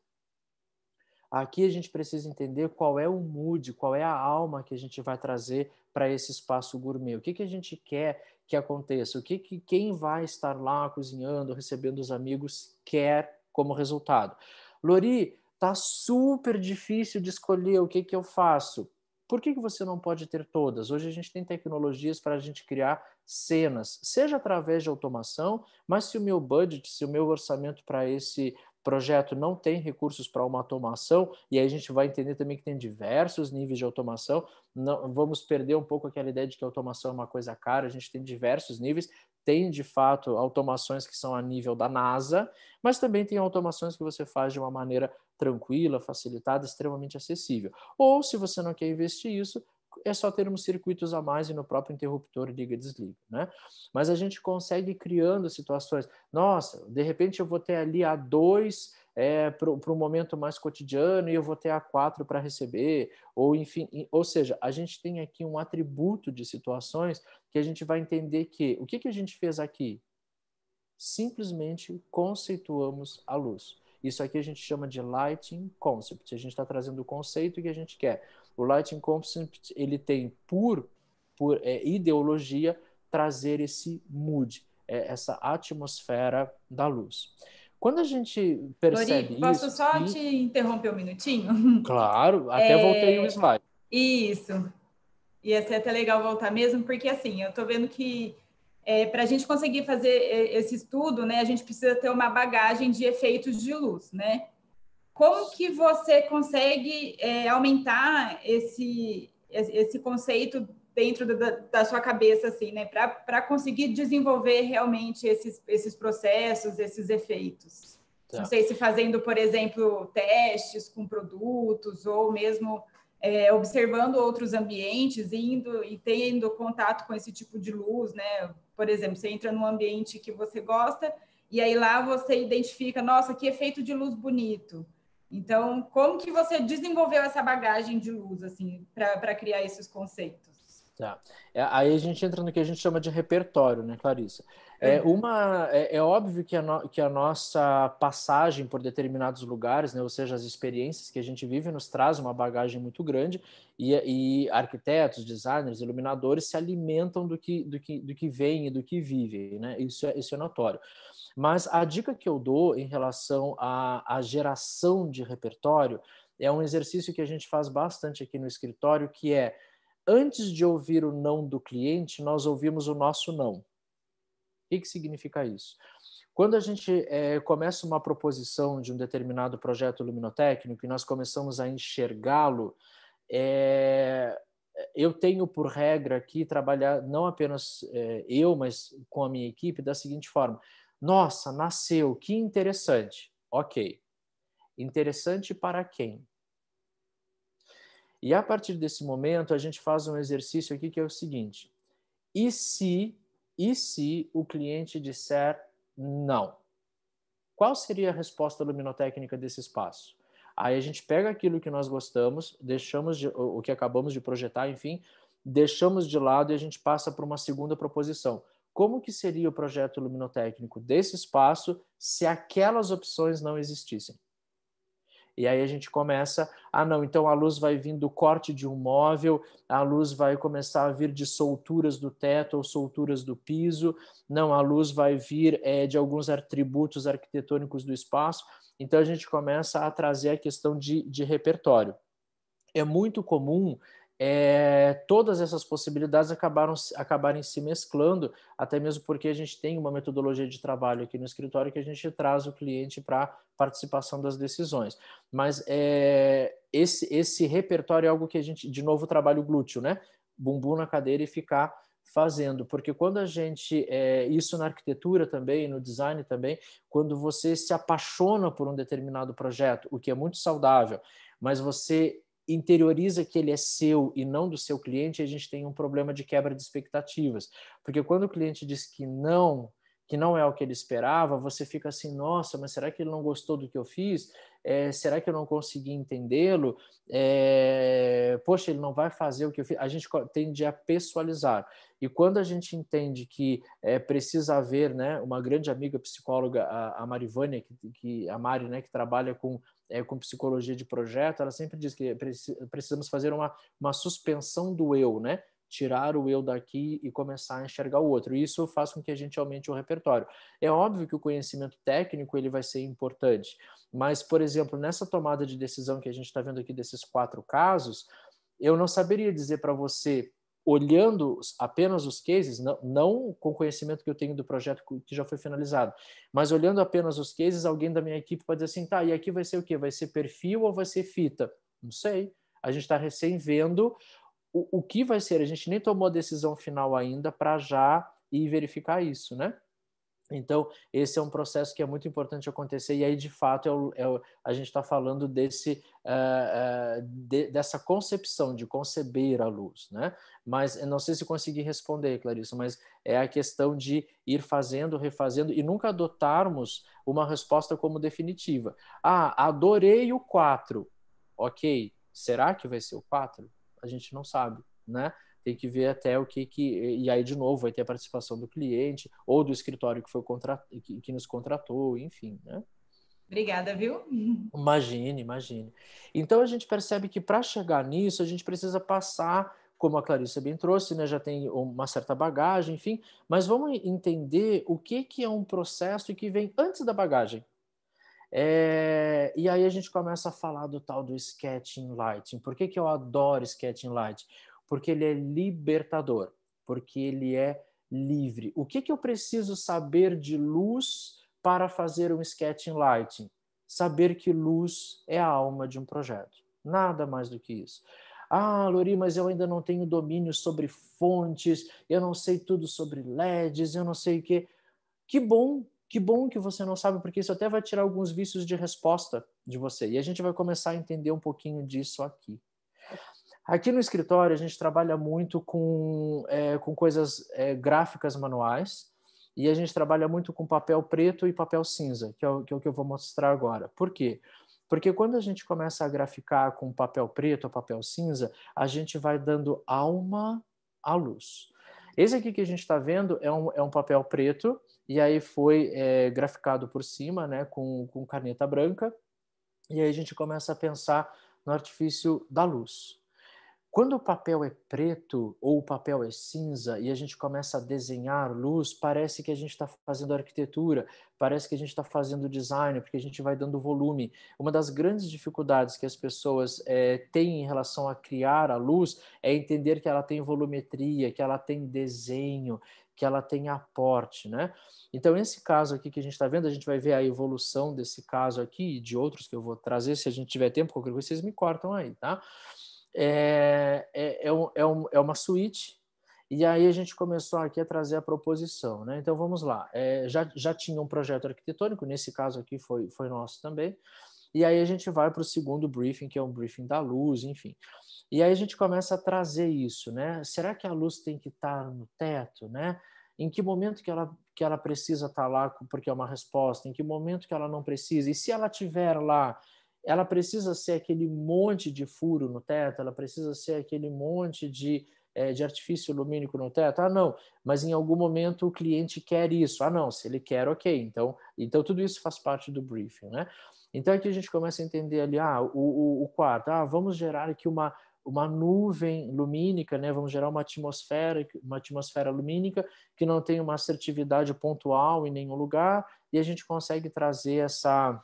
Aqui a gente precisa entender qual é o mood, qual é a alma que a gente vai trazer para esse espaço gourmet. O que, que a gente quer que aconteça? O que, que quem vai estar lá cozinhando, recebendo os amigos, quer como resultado? Lori, tá super difícil de escolher o que, que eu faço. Por que, que você não pode ter todas? Hoje a gente tem tecnologias para a gente criar cenas, seja através de automação, mas se o meu budget, se o meu orçamento para esse projeto não tem recursos para uma automação, e aí a gente vai entender também que tem diversos níveis de automação, não vamos perder um pouco aquela ideia de que automação é uma coisa cara, a gente tem diversos níveis, tem de fato automações que são a nível da NASA, mas também tem automações que você faz de uma maneira tranquila, facilitada, extremamente acessível. Ou se você não quer investir isso, é só termos circuitos a mais e no próprio interruptor liga e desliga, né? Mas a gente consegue criando situações. Nossa, de repente eu vou ter ali a dois é, para o momento mais cotidiano e eu vou ter a quatro para receber, ou enfim, ou seja, a gente tem aqui um atributo de situações que a gente vai entender que o que, que a gente fez aqui? Simplesmente conceituamos a luz. Isso aqui a gente chama de lighting concept. A gente está trazendo o conceito que a gente quer. O lighting concept ele tem por, por é, ideologia trazer esse mood, é, essa atmosfera da luz. Quando a gente percebe Lori, posso isso... Posso só e... te interromper um minutinho? <laughs> Claro, até é... voltei o slide. Isso. Ia ser até legal voltar mesmo, porque assim, eu estou vendo que é, para a gente conseguir fazer é, esse estudo, né, a gente precisa ter uma bagagem de efeitos de luz, né? Como que você consegue é, aumentar esse, esse conceito dentro da, da sua cabeça, assim, né? Para conseguir desenvolver realmente esses, esses processos, esses efeitos. Tá. Não sei se fazendo, por exemplo, testes com produtos ou mesmo é, observando outros ambientes, indo e tendo contato com esse tipo de luz, né? Por exemplo, você entra num ambiente que você gosta e aí lá você identifica, nossa, que efeito de luz bonito. Então, como que você desenvolveu essa bagagem de luz, assim, para criar esses conceitos? Tá. É, aí a gente entra no que a gente chama de repertório, né, Clarissa? É, uhum. uma, é, é óbvio que a, no, que a nossa passagem por determinados lugares, né, ou seja, as experiências que a gente vive, nos traz uma bagagem muito grande e, e arquitetos, designers, iluminadores se alimentam do que, do que, do que vem e do que vivem, né? Isso é, isso é notório. Mas a dica que eu dou em relação à, à geração de repertório é um exercício que a gente faz bastante aqui no escritório, que é antes de ouvir o não do cliente, nós ouvimos o nosso não. O que, que significa isso? Quando a gente é, começa uma proposição de um determinado projeto luminotécnico e nós começamos a enxergá-lo, é, eu tenho por regra aqui trabalhar não apenas é, eu, mas com a minha equipe da seguinte forma: nossa, nasceu, que interessante. Ok. Interessante para quem? E a partir desse momento, a gente faz um exercício aqui que é o seguinte: e se, e se o cliente disser não? Qual seria a resposta luminotécnica desse espaço? Aí a gente pega aquilo que nós gostamos, deixamos de, o que acabamos de projetar, enfim, deixamos de lado e a gente passa para uma segunda proposição. Como que seria o projeto luminotécnico desse espaço se aquelas opções não existissem? E aí a gente começa, ah não, então a luz vai vir do corte de um móvel, a luz vai começar a vir de solturas do teto ou solturas do piso, não, a luz vai vir é, de alguns atributos arquitetônicos do espaço. Então a gente começa a trazer a questão de, de repertório. É muito comum é, todas essas possibilidades acabaram acabarem se mesclando, até mesmo porque a gente tem uma metodologia de trabalho aqui no escritório que a gente traz o cliente para participação das decisões. Mas é, esse, esse repertório é algo que a gente, de novo, trabalha o glúteo, né? Bumbum na cadeira e ficar fazendo, porque quando a gente é, isso na arquitetura também, no design também, quando você se apaixona por um determinado projeto, o que é muito saudável, mas você interioriza que ele é seu e não do seu cliente, a gente tem um problema de quebra de expectativas. Porque quando o cliente diz que não, que não é o que ele esperava, você fica assim, nossa, mas será que ele não gostou do que eu fiz? É, será que eu não consegui entendê-lo? É, poxa, ele não vai fazer o que eu fiz. A gente tende a pessoalizar. E quando a gente entende que é, precisa haver, né, uma grande amiga psicóloga, a, a Marivânia, que, que, a Mari, né, que trabalha com, é, com psicologia de projeto, ela sempre diz que precisamos fazer uma, uma suspensão do eu, né? tirar o eu daqui e começar a enxergar o outro. Isso faz com que a gente aumente o repertório. É óbvio que o conhecimento técnico ele vai ser importante, mas, por exemplo, nessa tomada de decisão que a gente está vendo aqui desses quatro casos, eu não saberia dizer para você, olhando apenas os cases, não, não com o conhecimento que eu tenho do projeto que já foi finalizado, mas olhando apenas os cases, alguém da minha equipe pode dizer assim, tá, e aqui vai ser o quê? Vai ser perfil ou vai ser fita? Não sei. A gente está recém vendo o, o que vai ser? A gente nem tomou a decisão final ainda para já ir verificar isso, né? Então, esse é um processo que é muito importante acontecer, e aí, de fato, é o, é o, a gente está falando desse, uh, uh, de, dessa concepção, de conceber a luz. Né? Mas não sei se consegui responder, Clarissa, mas é a questão de ir fazendo, refazendo, e nunca adotarmos uma resposta como definitiva. Ah, adorei o 4. Ok, será que vai ser o 4? a gente não sabe, né? Tem que ver até o que que e aí de novo vai ter a participação do cliente ou do escritório que foi contrat... que, que nos contratou, enfim, né? Obrigada, viu? <laughs> Imagine, imagine. Então a gente percebe que para chegar nisso a gente precisa passar, como a Clarissa bem trouxe, né, já tem uma certa bagagem, enfim, mas vamos entender o que que é um processo que vem antes da bagagem, é, e aí a gente começa a falar do tal do sketching lighting. Por que, que eu adoro sketching light? Porque ele é libertador, porque ele é livre. O que, que eu preciso saber de luz para fazer um sketching lighting? Saber que luz é a alma de um projeto. Nada mais do que isso. Ah, Lori, mas eu ainda não tenho domínio sobre fontes, eu não sei tudo sobre LEDs, eu não sei o quê. Que bom, que bom que você não sabe, porque isso até vai tirar alguns vícios de resposta de você. E a gente vai começar a entender um pouquinho disso aqui. Aqui no escritório, a gente trabalha muito com, é, com coisas é, gráficas manuais e a gente trabalha muito com papel preto e papel cinza, que é, o, que é o que eu vou mostrar agora. Por quê? Porque quando a gente começa a graficar com papel preto ou papel cinza, a gente vai dando alma à luz. Esse aqui que a gente está vendo é um, é um papel preto, e aí foi é, graficado por cima, né, com, com caneta branca, e aí a gente começa a pensar no artifício da luz. Quando o papel é preto ou o papel é cinza e a gente começa a desenhar luz, parece que a gente está fazendo arquitetura, parece que a gente está fazendo design, porque a gente vai dando volume. Uma das grandes dificuldades que as pessoas é, têm em relação a criar a luz é entender que ela tem volumetria, que ela tem desenho, que ela tem aporte, né? Então, esse caso aqui que a gente está vendo, a gente vai ver a evolução desse caso aqui e de outros que eu vou trazer, se a gente tiver tempo, qualquer coisa, vocês me cortam aí, tá? é, é, é, um, é, um, é uma suíte, e aí a gente começou aqui a trazer a proposição. Né? Então vamos lá, é, já, já tinha um projeto arquitetônico, nesse caso aqui foi, foi nosso também, e aí a gente vai para o segundo briefing, que é um briefing da luz, enfim. E aí a gente começa a trazer isso, né? Será que a luz tem que estar tá no teto, né? Em que momento que ela, que ela precisa estar tá lá porque é uma resposta? Em que momento que ela não precisa? E se ela tiver lá, ela precisa ser aquele monte de furo no teto, ela precisa ser aquele monte de, é, de artifício lumínico no teto. Ah, não, mas em algum momento o cliente quer isso. Ah, não, se ele quer, ok. Então, então tudo isso faz parte do briefing, né? Então aqui é a gente começa a entender ali, ah, o, o, o quarto, ah, vamos gerar aqui uma uma nuvem lumínica, né? Vamos gerar uma atmosfera, uma atmosfera lumínica que não tem uma assertividade pontual em nenhum lugar e a gente consegue trazer essa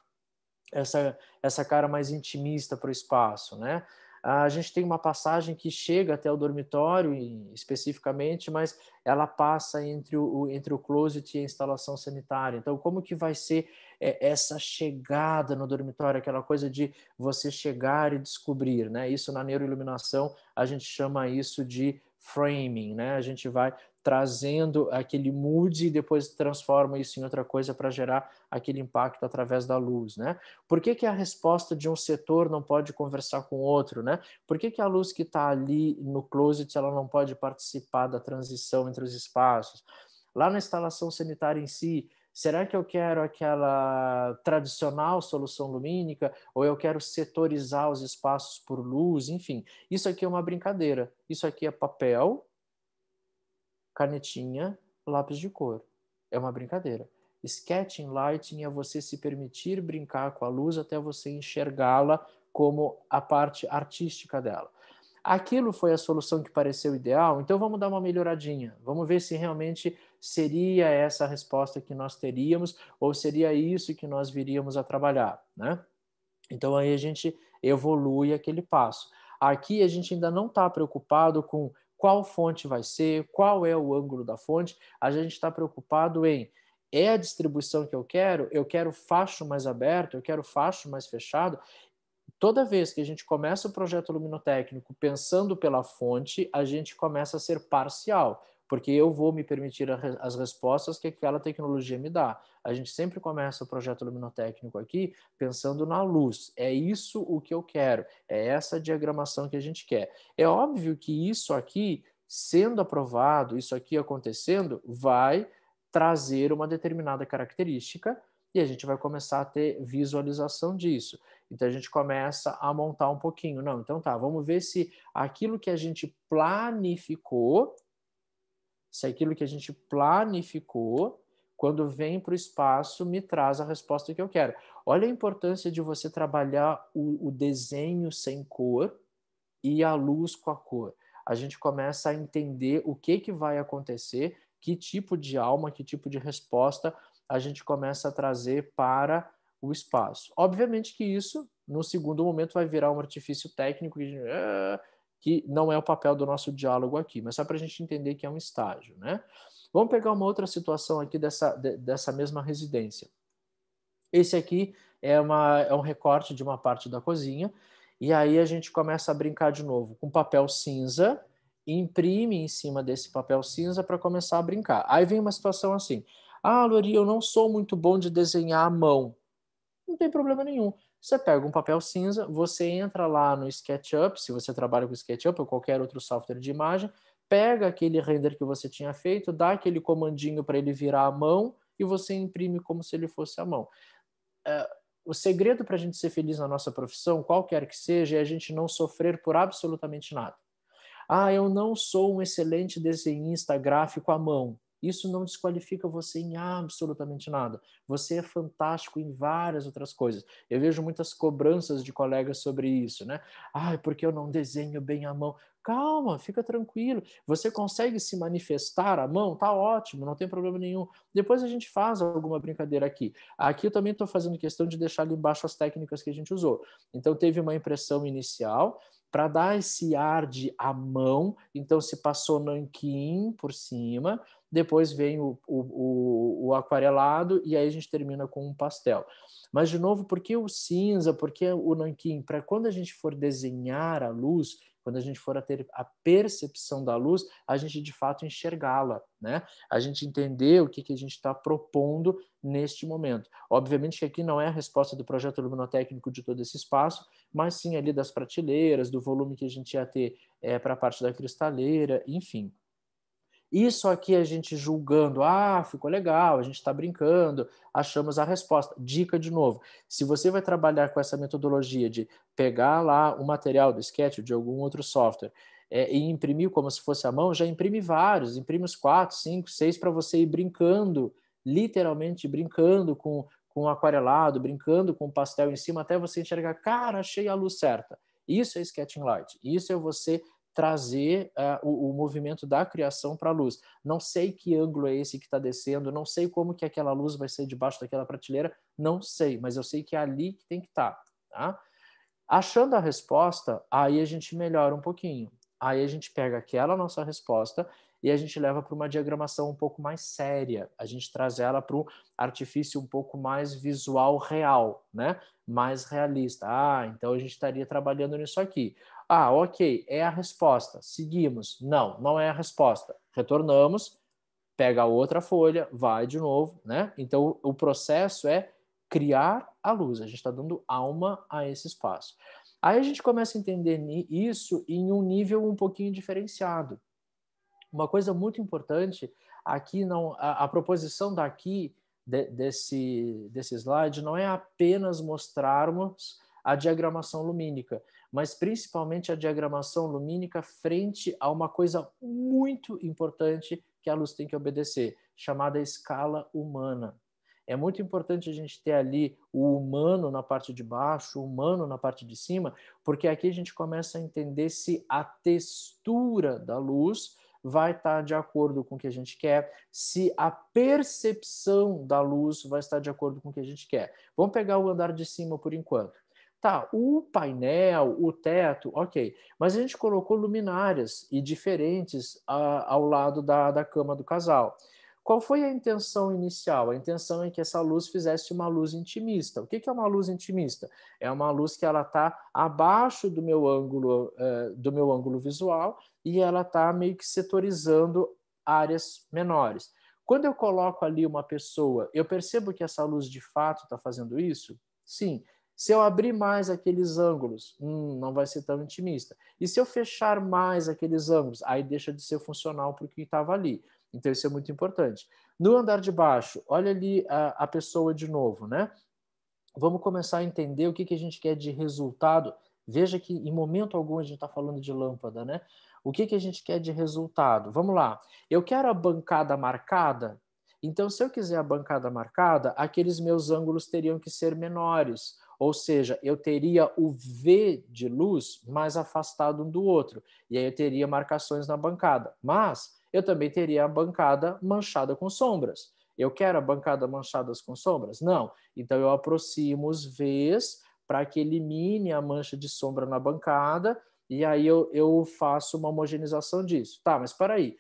essa, essa cara mais intimista para o espaço, né? A gente tem uma passagem que chega até o dormitório, especificamente, mas ela passa entre o, entre o closet e a instalação sanitária. Então, como que vai ser é, essa chegada no dormitório, aquela coisa de você chegar e descobrir, né? Isso na neuroiluminação a gente chama isso de framing, né? A gente vai trazendo aquele mood e depois transforma isso em outra coisa para gerar aquele impacto através da luz, né? Por que, que a resposta de um setor não pode conversar com outro, né? Por que, que a luz que está ali no closet ela não pode participar da transição entre os espaços? Lá na instalação sanitária em si, Será que eu quero aquela tradicional solução lumínica ou eu quero setorizar os espaços por luz? Enfim, isso aqui é uma brincadeira. Isso aqui é papel canetinha, lápis de cor. É uma brincadeira. Sketching Lighting é você se permitir brincar com a luz até você enxergá-la como a parte artística dela. Aquilo foi a solução que pareceu ideal, então vamos dar uma melhoradinha. Vamos ver se realmente seria essa a resposta que nós teríamos ou seria isso que nós viríamos a trabalhar, né? Então aí a gente evolui aquele passo. Aqui a gente ainda não está preocupado com qual fonte vai ser, qual é o ângulo da fonte. A gente está preocupado em é a distribuição que eu quero, eu quero facho mais aberto, eu quero facho mais fechado. Toda vez que a gente começa o projeto luminotécnico pensando pela fonte, a gente começa a ser parcial porque eu vou me permitir as respostas que aquela tecnologia me dá. A gente sempre começa o projeto luminotécnico aqui pensando na luz. É isso o que eu quero, é essa diagramação que a gente quer. É óbvio que isso aqui, sendo aprovado, isso aqui acontecendo, vai trazer uma determinada característica e a gente vai começar a ter visualização disso. Então a gente começa a montar um pouquinho. Não, então tá, vamos ver se aquilo que a gente planificou se aquilo que a gente planificou, quando vem para o espaço, me traz a resposta que eu quero. Olha a importância de você trabalhar o, o desenho sem cor e a luz com a cor. A gente começa a entender o que, que vai acontecer, que tipo de alma, que tipo de resposta a gente começa a trazer para o espaço. Obviamente que isso, no segundo momento, vai virar um artifício técnico que não é o papel do nosso diálogo aqui, mas só para a gente entender que é um estágio, né? Vamos pegar uma outra situação aqui dessa, de, dessa mesma residência. Esse aqui é, uma, é um recorte de uma parte da cozinha, e aí a gente começa a brincar de novo com papel cinza, imprime em cima desse papel cinza para começar a brincar. Aí vem uma situação assim: ah, Lori, eu não sou muito bom de desenhar à mão. Não tem problema nenhum. Você pega um papel cinza, você entra lá no SketchUp, se você trabalha com SketchUp ou qualquer outro software de imagem, pega aquele render que você tinha feito, dá aquele comandinho para ele virar a mão e você imprime como se ele fosse a mão. Uh, o segredo para a gente ser feliz na nossa profissão, qualquer que seja, é a gente não sofrer por absolutamente nada. Ah, eu não sou um excelente desenhista gráfico à mão. Isso não desqualifica você em absolutamente nada. Você é fantástico em várias outras coisas. Eu vejo muitas cobranças de colegas sobre isso, né? Ah, porque eu não desenho bem a mão. Calma, fica tranquilo. Você consegue se manifestar a mão? Tá ótimo, não tem problema nenhum. Depois a gente faz alguma brincadeira aqui. Aqui eu também estou fazendo questão de deixar ali embaixo as técnicas que a gente usou. Então teve uma impressão inicial para dar esse ar de a mão, então se passou nanquim por cima, depois vem o, o, o, o aquarelado e aí a gente termina com um pastel. Mas, de novo, por que o cinza? Por que o nanquim? Para quando a gente for desenhar a luz, quando a gente for a ter a percepção da luz, a gente de fato enxergá-la, né? A gente entender o que, que a gente está propondo neste momento. Obviamente que aqui não é a resposta do projeto luminotécnico de todo esse espaço, mas sim ali das prateleiras, do volume que a gente ia ter é, eh, para a parte da cristaleira, enfim. Isso aqui a gente julgando, ah, ficou legal, a gente está brincando, achamos a resposta. Dica de novo: se você vai trabalhar com essa metodologia de pegar lá o material do sketch ou de algum outro software é, e imprimir como se fosse a mão, já imprime vários, imprime os quatro, cinco, seis para você ir brincando, literalmente brincando com, com o aquarelado, brincando com o pastel em cima, até você enxergar, cara, achei a luz certa. Isso é sketching light, isso é você trazer uh, o, o, movimento da criação para a luz. Não sei que ângulo é esse que está descendo, não sei como que aquela luz vai ser debaixo daquela prateleira, não sei, mas eu sei que é ali que tem que estar. Tá, tá? Achando a resposta, aí a gente melhora um pouquinho. Aí a gente pega aquela nossa resposta e a gente leva para uma diagramação um pouco mais séria. A gente traz ela para um artifício um pouco mais visual real, né? Mais realista. Ah, então a gente estaria trabalhando nisso aqui. Ah, ok, é a resposta. Seguimos. Não, não é a resposta. Retornamos, pega a outra folha, vai de novo, né? Então o processo é criar a luz. A gente está dando alma a esse espaço. Aí a gente começa a entender isso em um nível um pouquinho diferenciado. Uma coisa muito importante aqui não a, a proposição daqui de, desse desse slide não é apenas mostrarmos a diagramação lumínica, mas principalmente a diagramação lumínica frente a uma coisa muito importante que a luz tem que obedecer, chamada escala humana. É muito importante a gente ter ali o humano na parte de baixo, o humano na parte de cima, porque aqui a gente começa a entender se a textura da luz vai estar tá de acordo com o que a gente quer, se a percepção da luz vai estar de acordo com o que a gente quer. Vamos pegar o andar de cima por enquanto. Tá, o painel, o teto, ok. Mas a gente colocou luminárias e diferentes a, ah, ao lado da, da cama do casal. Qual foi a intenção inicial? A intenção é que essa luz fizesse uma luz intimista. O que, que é uma luz intimista? É uma luz que ela está abaixo do meu ângulo uh, do meu ângulo visual e ela está meio que setorizando áreas menores. Quando eu coloco ali uma pessoa, eu percebo que essa luz de fato está fazendo isso? Sim. Se eu abrir mais aqueles ângulos, hum, não vai ser tão intimista. E se eu fechar mais aqueles ângulos, aí deixa de ser funcional para o que estava ali. Então, isso é muito importante. No andar de baixo, olha ali a, a pessoa de novo, né? Vamos começar a entender o que, que a gente quer de resultado. Veja que em momento algum a gente está falando de lâmpada, né? O que, que a gente quer de resultado? Vamos lá. Eu quero a bancada marcada. Então, se eu quiser a bancada marcada, aqueles meus ângulos teriam que ser menores ou seja, eu teria o V de luz mais afastado um do outro. E aí eu teria marcações na bancada. Mas eu também teria a bancada manchada com sombras. Eu quero a bancada manchada com sombras? Não. Então eu aproximo os Vs para que elimine a mancha de sombra na bancada. E aí eu, eu faço uma homogenização disso. Tá, mas para aí.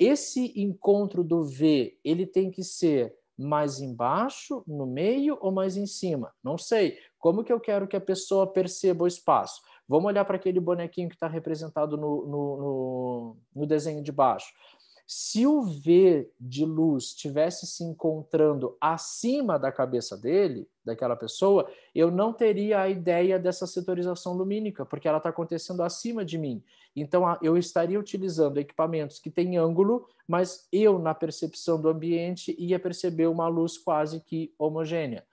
Esse encontro do V, ele tem que ser mais embaixo, no meio ou mais em cima? Não sei. Como que eu quero que a pessoa perceba o espaço? Vamos olhar para aquele bonequinho que está representado no, no, no, no desenho de baixo. Se o V de luz estivesse se encontrando acima da cabeça dele, daquela pessoa, eu não teria a ideia dessa setorização lumínica, porque ela está acontecendo acima de mim. Então, eu estaria utilizando equipamentos que têm ângulo, mas eu, na percepção do ambiente, ia perceber uma luz quase que homogênea.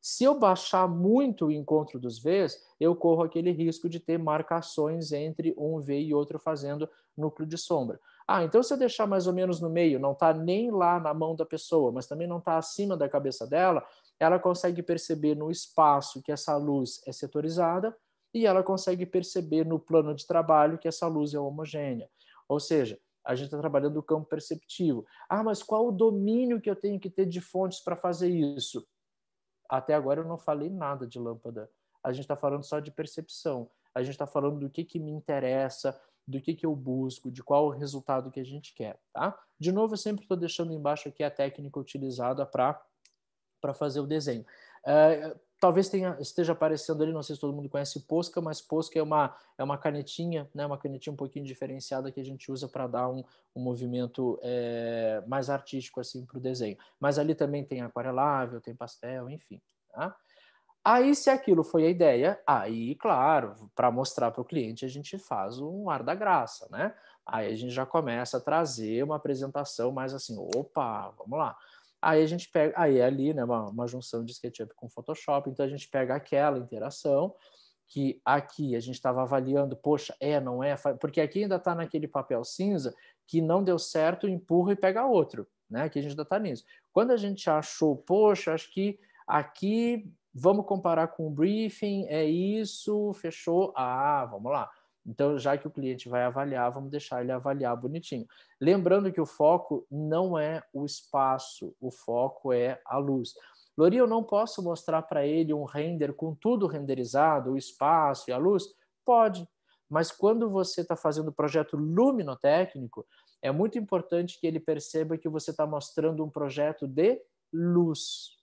Se eu baixar muito o encontro dos Vs, eu corro aquele risco de ter marcações entre um V e outro fazendo núcleo de sombra. Ah, então se eu deixar mais ou menos no meio, não está nem lá na mão da pessoa, mas também não está acima da cabeça dela, ela consegue perceber no espaço que essa luz é setorizada e ela consegue perceber no plano de trabalho que essa luz é homogênea. Ou seja, a gente está trabalhando o campo perceptivo. Ah, mas qual o domínio que eu tenho que ter de fontes para fazer isso? Até agora eu não falei nada de lâmpada. A gente está falando só de percepção. A gente está falando do que, que me interessa, do que, que eu busco, de qual o resultado que a gente quer, tá? De novo, eu sempre estou deixando embaixo aqui a técnica utilizada para fazer o desenho. Uh, talvez tenha, esteja aparecendo ali, não sei se todo mundo conhece Posca, mas Posca é uma, é uma canetinha, né, uma canetinha um pouquinho diferenciada que a gente usa para dar um, um movimento é, mais artístico assim para o desenho. Mas ali também tem aquarelável, tem pastel, enfim. Tá? Aí, se aquilo foi a ideia, aí, claro, para mostrar para o cliente, a gente faz um ar da graça, né? Aí a gente já começa a trazer uma apresentação mais assim, opa, vamos lá. Aí a gente pega, aí é ali, né, uma, uma junção de SketchUp com Photoshop, então a gente pega aquela interação que aqui a gente estava avaliando, poxa, é, não é, porque aqui ainda está naquele papel cinza que não deu certo, empurra e pega outro, né? Que a gente ainda está nisso. Quando a gente achou, poxa, acho que aqui vamos comparar com o briefing, é isso, fechou, ah, vamos lá. Então, já que o cliente vai avaliar, vamos deixar ele avaliar bonitinho. Lembrando que o foco não é o espaço, o foco é a luz. Lori, eu não posso mostrar para ele um render com tudo renderizado, o espaço e a luz? Pode, mas quando você está fazendo o projeto luminotécnico, é muito importante que ele perceba que você está mostrando um projeto de luz.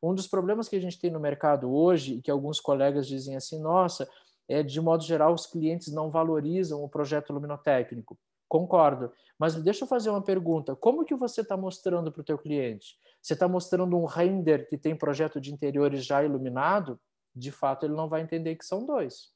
Um dos problemas que a gente tem no mercado hoje, e que alguns colegas dizem assim, nossa, é, de modo geral, os clientes não valorizam o projeto luminotécnico. Concordo, mas deixa eu fazer uma pergunta. Como que você está mostrando para o teu cliente? Você está mostrando um render que tem projeto de interiores já iluminado? De fato, ele não vai entender que são dois.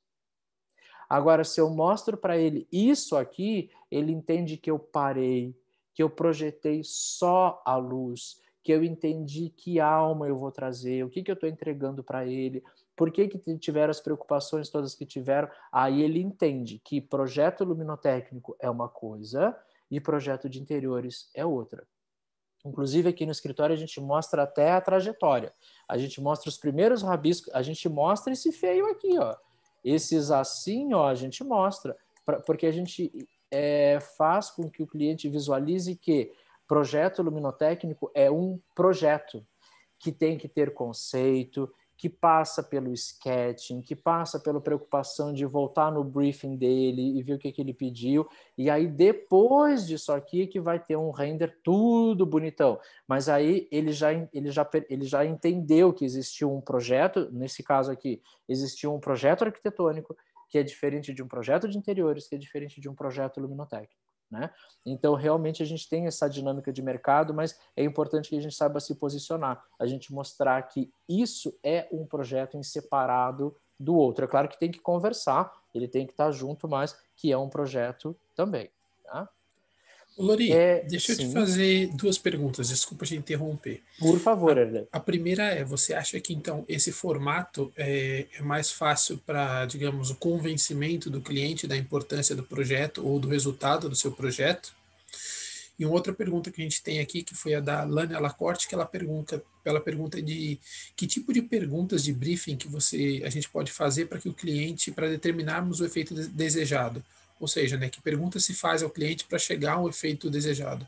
Agora, se eu mostro para ele isso aqui, ele entende que eu parei, que eu projetei só a luz, que eu entendi que alma eu vou trazer, o que, que eu estou entregando para ele, por que, que tiveram as preocupações todas que tiveram. Aí ele entende que projeto luminotécnico é uma coisa e projeto de interiores é outra. Inclusive, aqui no escritório, a gente mostra até a trajetória. A gente mostra os primeiros rabiscos, a gente mostra esse feio aqui, ó. Esses assim, ó, a gente mostra, pra, porque a gente é, faz com que o cliente visualize que projeto luminotécnico é um projeto que tem que ter conceito, que passa pelo sketching, que passa pela preocupação de voltar no briefing dele e ver o que, que ele pediu. E aí, depois disso aqui, é que vai ter um render tudo bonitão. Mas aí ele já, ele já, ele já entendeu que existiu um projeto, nesse caso aqui, existiu um projeto arquitetônico que é diferente de um projeto de interiores, que é diferente de um projeto luminotécnico. Né? Então, realmente, a gente tem essa dinâmica de mercado, mas é importante que a gente saiba se posicionar, a gente mostrar que isso é um projeto em separado do outro. É claro que tem que conversar, ele tem que estar junto, mas que é um projeto também. Tá? Lori, é, deixa sim. eu te fazer duas perguntas, desculpa te interromper. Por favor, A, a primeira é, você acha que então esse formato é, é mais fácil para, digamos, o convencimento do cliente da importância do projeto ou do resultado do seu projeto? E uma outra pergunta que a gente tem aqui, que foi a da Lânia Lacorte, que ela pergunta, ela pergunta de que tipo de perguntas de briefing que você a gente pode fazer para que o cliente, para determinarmos o efeito desejado. Ou seja, né, que pergunta se faz ao cliente para chegar ao efeito desejado?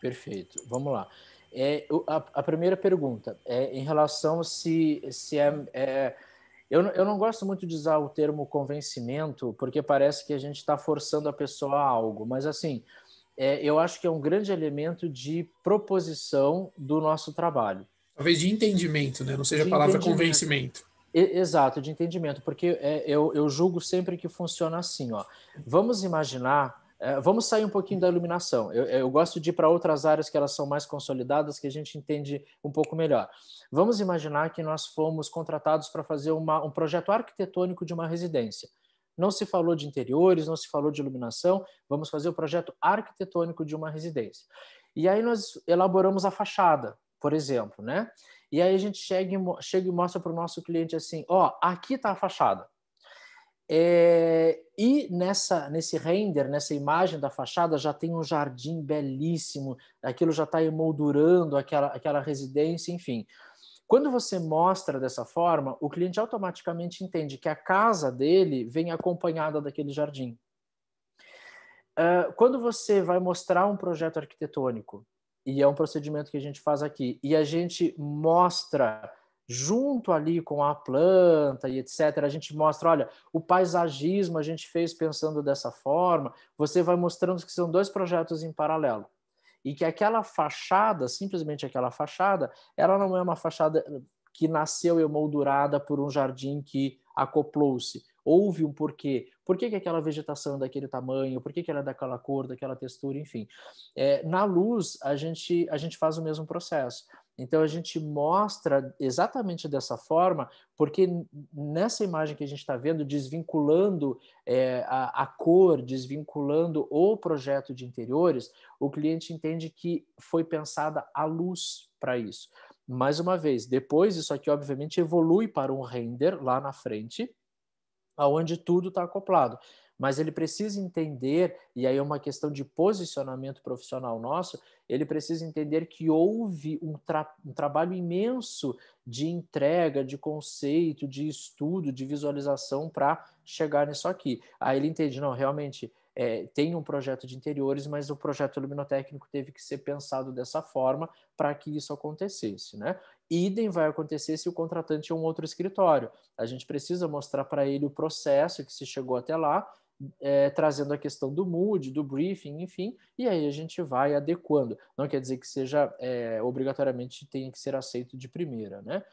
Perfeito, vamos lá. É, a, a, primeira pergunta é em relação se, se é, é eu, eu, não gosto muito de usar o termo convencimento, porque parece que a gente está forçando a pessoa a algo, mas assim, é, eu acho que é um grande elemento de proposição do nosso trabalho. Talvez de entendimento, né? Não seja a palavra convencimento. Exato, de entendimento, porque é, eu, eu julgo sempre que funciona assim, ó. Vamos imaginar, é, vamos sair um pouquinho da iluminação. Eu, eu gosto de ir para outras áreas que elas são mais consolidadas, que a gente entende um pouco melhor. Vamos imaginar que nós fomos contratados para fazer uma, um projeto arquitetônico de uma residência. Não se falou de interiores, não se falou de iluminação, vamos fazer o projeto arquitetônico de uma residência. E aí nós elaboramos a fachada, por exemplo, né? E aí a gente chega e, chega e mostra para o nosso cliente assim: ó, aqui está a fachada. É, e nessa, nesse render, nessa imagem da fachada, já tem um jardim belíssimo, aquilo já está emoldurando aquela, aquela residência, enfim. Quando você mostra dessa forma, o cliente automaticamente entende que a casa dele vem acompanhada daquele jardim. Ah, quando você vai mostrar um projeto arquitetônico, e é um procedimento que a gente faz aqui. E a gente mostra junto ali com a planta e etc. A gente mostra, olha, o paisagismo a gente fez pensando dessa forma. Você vai mostrando que são dois projetos em paralelo e que aquela fachada, simplesmente aquela fachada, ela não é uma fachada que nasceu emoldurada por um jardim que acoplou-se houve um porquê. Por que, que aquela vegetação é daquele tamanho? Por que, que ela é daquela cor, daquela textura? Enfim, é, na luz a gente a gente faz o mesmo processo. Então a gente mostra exatamente dessa forma, porque nessa imagem que a gente está vendo, desvinculando é, a, a cor, desvinculando o projeto de interiores, o cliente entende que foi pensada a luz para isso. Mais uma vez, depois isso aqui obviamente evolui para um render lá na frente, aonde tudo está acoplado. Mas ele precisa entender, e aí é uma questão de posicionamento profissional nosso, ele precisa entender que houve um, tra um trabalho imenso de entrega, de conceito, de estudo, de visualização para chegar nisso aqui. Aí ele entende, não, realmente é, tem um projeto de interiores, mas o projeto luminotécnico teve que ser pensado dessa forma para que isso acontecesse, né? Idem vai acontecer se o contratante é um outro escritório. A gente precisa mostrar para ele o processo que se chegou até lá, é, trazendo a questão do mood, do briefing, enfim, e aí a gente vai adequando. Não quer dizer que seja é, obrigatoriamente tenha que ser aceito de primeira, né?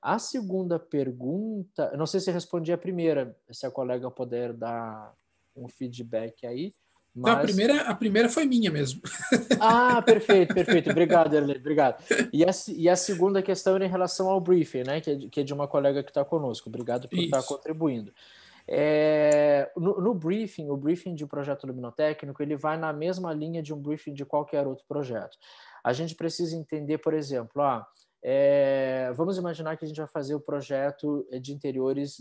A segunda pergunta, não sei se respondi a primeira, se a colega puder dar um feedback aí. Então, Mas... Não, a primeira, a primeira foi minha mesmo. <laughs> Ah, perfeito, perfeito. Obrigado, Erle, obrigado. E a, e a segunda questão era em relação ao briefing, né? Que é de, que é de uma colega que está conosco. Obrigado por estar contribuindo. É, no, no, briefing, o briefing de projeto luminotécnico, ele vai na mesma linha de um briefing de qualquer outro projeto. A gente precisa entender, por exemplo, ó ah, é, vamos imaginar que a gente vai fazer o projeto de interiores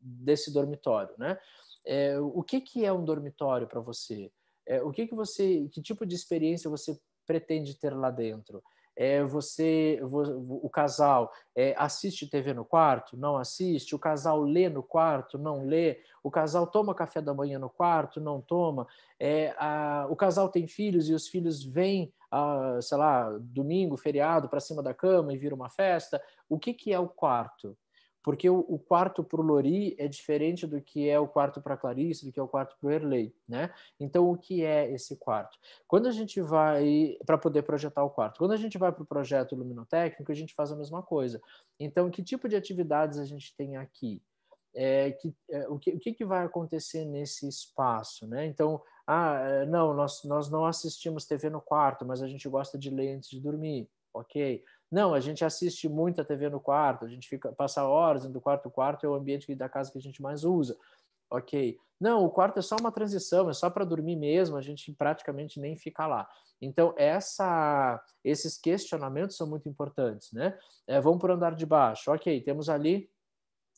desse dormitório, né? É, o que, que é um dormitório para você? É, o que, que você, que tipo de experiência você pretende ter lá dentro? É, você, o casal é, assiste TV no quarto? Não assiste. O casal lê no quarto? Não lê. O casal toma café da manhã no quarto? Não toma. É, a, o casal tem filhos e os filhos vêm, a, sei lá, domingo, feriado, para cima da cama e vira uma festa. O que, que é o quarto? porque o, o quarto para o Lori é diferente do que é o quarto para Clarice, do que é o quarto para o Erlei, né? Então, o que é esse quarto? Quando a gente vai para poder projetar o quarto, quando a gente vai para o projeto luminotécnico, a gente faz a mesma coisa. Então, que tipo de atividades a gente tem aqui? É, que, é, o, que, o que, que vai acontecer nesse espaço, né? Então, ah, é, não, nós, nós não assistimos TV no quarto, mas a gente gosta de ler antes de dormir, ok? Não, a gente assiste muito a TV no quarto, a gente fica passa horas indo do quarto. O quarto é o ambiente da casa que a gente mais usa. Ok. Não, o quarto é só uma transição, é só para dormir mesmo, a gente praticamente nem fica lá. Então, essa, esses questionamentos são muito importantes, né? É, vamos para o andar de baixo. Ok, temos ali,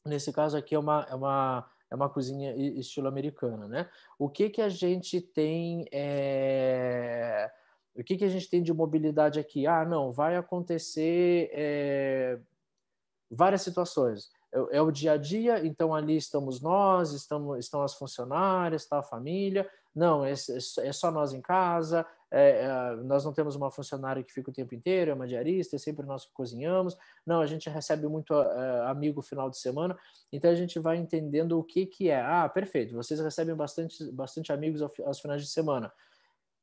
nesse caso aqui, é uma, é uma, é uma cozinha estilo americana, né? O que, que a gente tem. É o que, que a gente tem de mobilidade aqui? Ah, não, vai acontecer é, várias situações. É, é, o dia a dia, então ali estamos nós, estamos, estão as funcionárias, está a família. Não, é, é, é só nós em casa, é, é, nós não temos uma funcionária que fica o tempo inteiro, é uma diarista, é sempre nós que cozinhamos. Não, a gente recebe muito eh, amigo final de semana, então a gente vai entendendo o que, que é. Ah, perfeito, vocês recebem bastante, bastante amigos aos finais de semana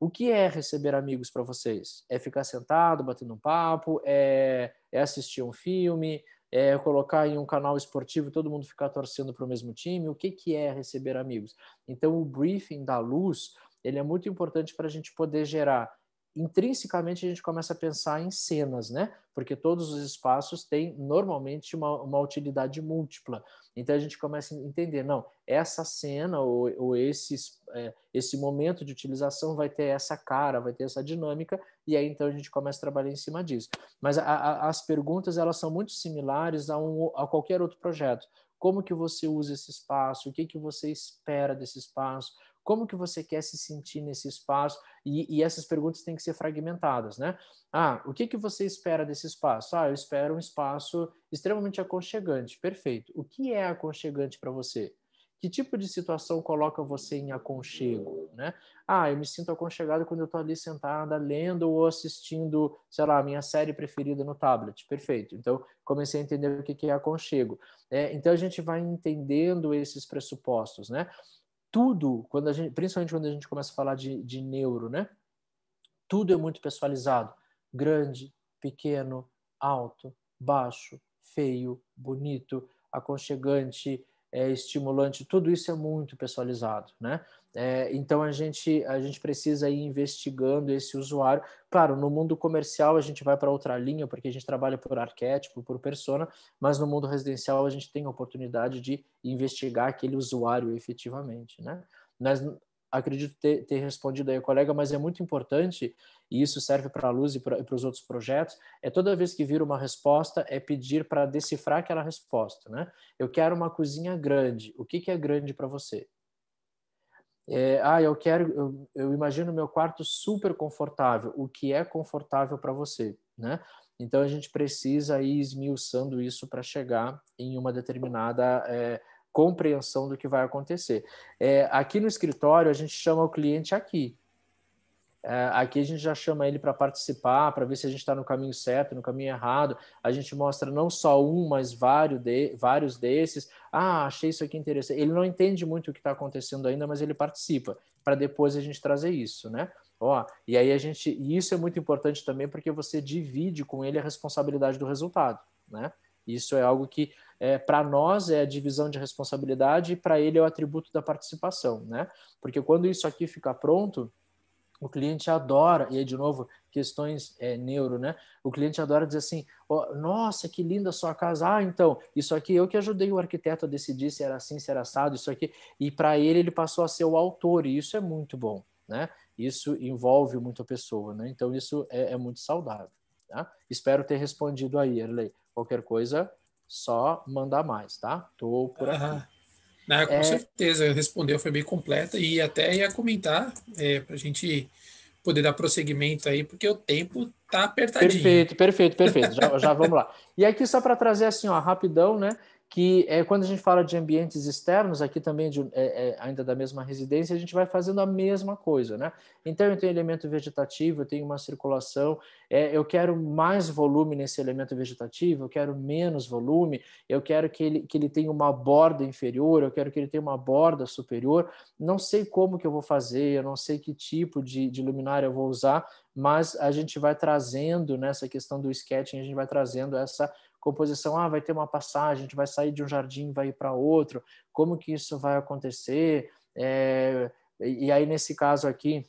o que é receber amigos para vocês? É ficar sentado, batendo um papo? É, é assistir um filme? É colocar em um canal esportivo e todo mundo ficar torcendo para o mesmo time? O que, que é receber amigos? Então, o briefing da luz ele é muito importante para a gente poder gerar intrinsecamente a gente começa a pensar em cenas, né? Porque todos os espaços têm normalmente uma, uma utilidade múltipla. Então a gente começa a entender, não, essa cena ou, ou esse, é, esse momento de utilização vai ter essa cara, vai ter essa dinâmica, e aí então a gente começa a trabalhar em cima disso. Mas a, a, as perguntas elas são muito similares a, um, a qualquer outro projeto. Como que você usa esse espaço? O que, que você espera desse espaço? Como que você quer se sentir nesse espaço? E, e essas perguntas têm que ser fragmentadas, né? Ah, o que, que você espera desse espaço? Ah, eu espero um espaço extremamente aconchegante. Perfeito. O que é aconchegante para você? Que tipo de situação coloca você em aconchego, né? Ah, eu me sinto aconchegado quando eu estou ali sentada lendo ou assistindo, sei lá, a minha série preferida no tablet. Perfeito. Então, comecei a entender o que é aconchego. É, então, a gente vai entendendo esses pressupostos, né? tudo, quando a gente, principalmente quando a gente começa a falar de, de neuro, né? Tudo é muito pessoalizado. Grande, pequeno, alto, baixo, feio, bonito, aconchegante, é, estimulante, tudo isso é muito pessoalizado, né? É, então a gente, a gente precisa ir investigando esse usuário. Claro, no mundo comercial a gente vai para outra linha, porque a gente trabalha por arquétipo, por persona, mas no mundo residencial a gente tem a oportunidade de investigar aquele usuário efetivamente. Né? Mas, acredito ter, ter, respondido aí, colega, mas é muito importante, e isso serve para a luz e para os outros projetos, é toda vez que vir uma resposta, é pedir para decifrar aquela resposta. Né? Eu quero uma cozinha grande. O que, que é grande para você? É, ah, eu quero, eu, eu imagino meu quarto super confortável. O que é confortável para você, né? Então a gente precisa ir esmiuçando isso para chegar em uma determinada é, compreensão do que vai acontecer. É, aqui no escritório a gente chama o cliente aqui. É, aqui a gente já chama ele para participar, para ver se a gente está no caminho certo, no caminho errado. A gente mostra não só um, mas vários, de, vários desses ah, achei isso aqui interessante. Ele não entende muito o que está acontecendo ainda, mas ele participa, para depois a gente trazer isso, né? Ó, e aí a gente, e isso é muito importante também porque você divide com ele a responsabilidade do resultado, né? Isso é algo que é, para nós é a divisão de responsabilidade e para ele é o atributo da participação, né? Porque quando isso aqui ficar pronto, o cliente adora, e aí de novo, questões é, neuro, né? O cliente adora dizer assim: oh, nossa, que linda sua casa. Ah, então, isso aqui eu que ajudei o arquiteto a decidir se era assim, se era assado, isso aqui. E para ele, ele passou a ser o autor, e isso é muito bom, né? Isso envolve muita pessoa, né? Então, isso é, é muito saudável. Tá? Espero ter respondido aí, Erley. Qualquer coisa, só mandar mais, tá? Tô por aqui. Né, com é... certeza, respondeu, foi bem completa e até ia comentar é, para a gente poder dar prosseguimento aí, porque o tempo tá apertadinho. Perfeito, perfeito, perfeito. já, já vamos lá. E aqui só para trazer assim, ó, rapidão, né? que é, quando a gente fala de ambientes externos, aqui também de, é, é, ainda da mesma residência, a gente vai fazendo a mesma coisa, né? Então eu tenho elemento vegetativo, eu tenho uma circulação, eu quero mais volume nesse elemento vegetativo, eu quero menos volume, eu quero que ele, que ele tenha uma borda inferior, eu quero que ele tenha uma borda superior, não sei como que eu vou fazer, eu não sei que tipo de, de luminária eu vou usar, mas a gente vai trazendo nessa questão do sketching, a gente vai trazendo essa composição, ah, vai ter uma passagem, a gente vai sair de um jardim, vai ir para outro, como que isso vai acontecer? É, e aí, nesse caso aqui,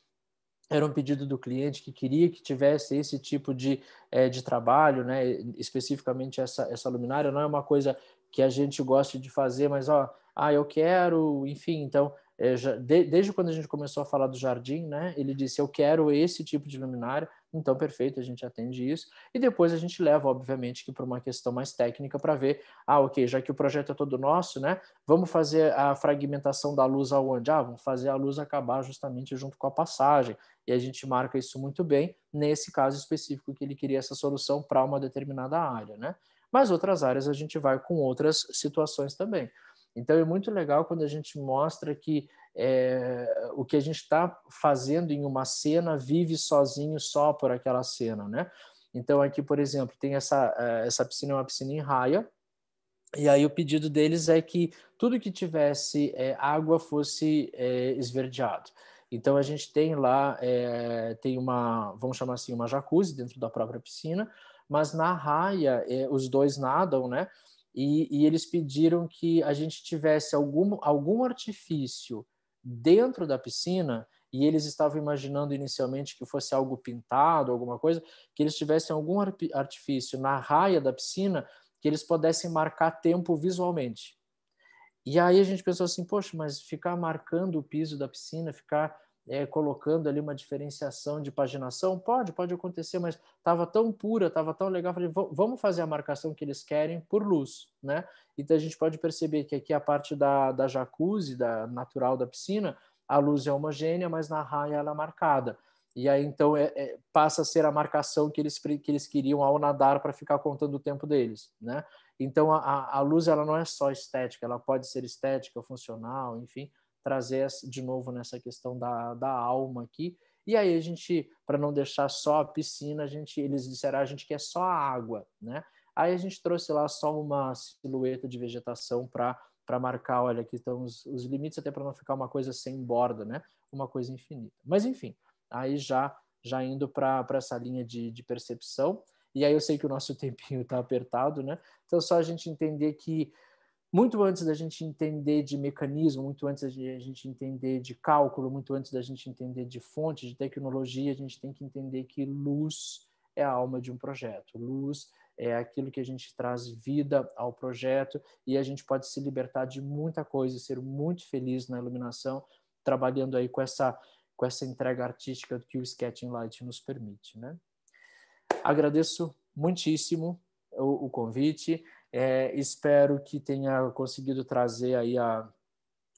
era um pedido do cliente que queria que tivesse esse tipo de, é, de trabalho, né? especificamente essa, essa luminária, não é uma coisa que a gente goste de fazer, mas, ó, ah, eu quero, enfim, então, é, já, de, desde quando a gente começou a falar do jardim, né? ele disse, eu quero esse tipo de luminária, então, perfeito, a gente atende isso. E depois a gente leva, obviamente, que para uma questão mais técnica para ver, ah, ok, já que o projeto é todo nosso, né? Vamos fazer a fragmentação da luz aonde? Ah, vamos fazer a luz acabar justamente junto com a passagem. E a gente marca isso muito bem nesse caso específico que ele queria essa solução para uma determinada área, né? Mas outras áreas a gente vai com outras situações também. Então é muito legal quando a gente mostra que é, o que a gente está fazendo em uma cena vive sozinho só por aquela cena, né? Então aqui, por exemplo, tem essa é, essa piscina é uma piscina em raia e aí o pedido deles é que tudo que tivesse é, água fosse é, esverdeado. Então a gente tem lá é, tem uma vamos chamar assim uma jacuzzi dentro da própria piscina, mas na raia é, os dois nadam, né? E, e eles pediram que a gente tivesse algum algum artifício dentro da piscina e eles estavam imaginando inicialmente que fosse algo pintado, alguma coisa, que eles tivessem algum artifício na raia da piscina que eles pudessem marcar tempo visualmente. E aí a gente pensou assim, poxa, mas ficar marcando o piso da piscina, ficar é, colocando ali uma diferenciação de paginação? Pode, pode acontecer, mas estava tão pura, estava tão legal, falei, vamos fazer a marcação que eles querem por luz, né? Então a gente pode perceber que aqui a parte da, da jacuzzi, da natural da piscina, a luz é homogênea, mas na raia ela é marcada. E aí então é, é, passa a ser a marcação que eles, que eles queriam ao nadar para ficar contando o tempo deles, né? Então a, a luz ela não é só estética, ela pode ser estética, funcional, enfim trazer de novo nessa questão da, da alma aqui. E aí a gente, para não deixar só a piscina, a gente, eles disseram ah, a gente quer só a água, né? Aí a gente trouxe lá só uma silhueta de vegetação para para marcar, olha, aqui estão os, os limites até para não ficar uma coisa sem borda, né? Uma coisa infinita. Mas enfim, aí já já indo para essa linha de, de percepção. E aí eu sei que o nosso <laughs> tempinho está apertado, né? Então só a gente entender que muito antes da gente entender de mecanismo, muito antes da gente entender de cálculo, muito antes da gente entender de fonte, de tecnologia, a gente tem que entender que luz é a alma de um projeto. Luz é aquilo que a gente traz vida ao projeto e a gente pode se libertar de muita coisa, e ser muito feliz na iluminação, trabalhando aí com essa com essa entrega artística que o Sketching Light nos permite, né? Agradeço muitíssimo o, o convite. É, espero que tenha conseguido trazer aí a,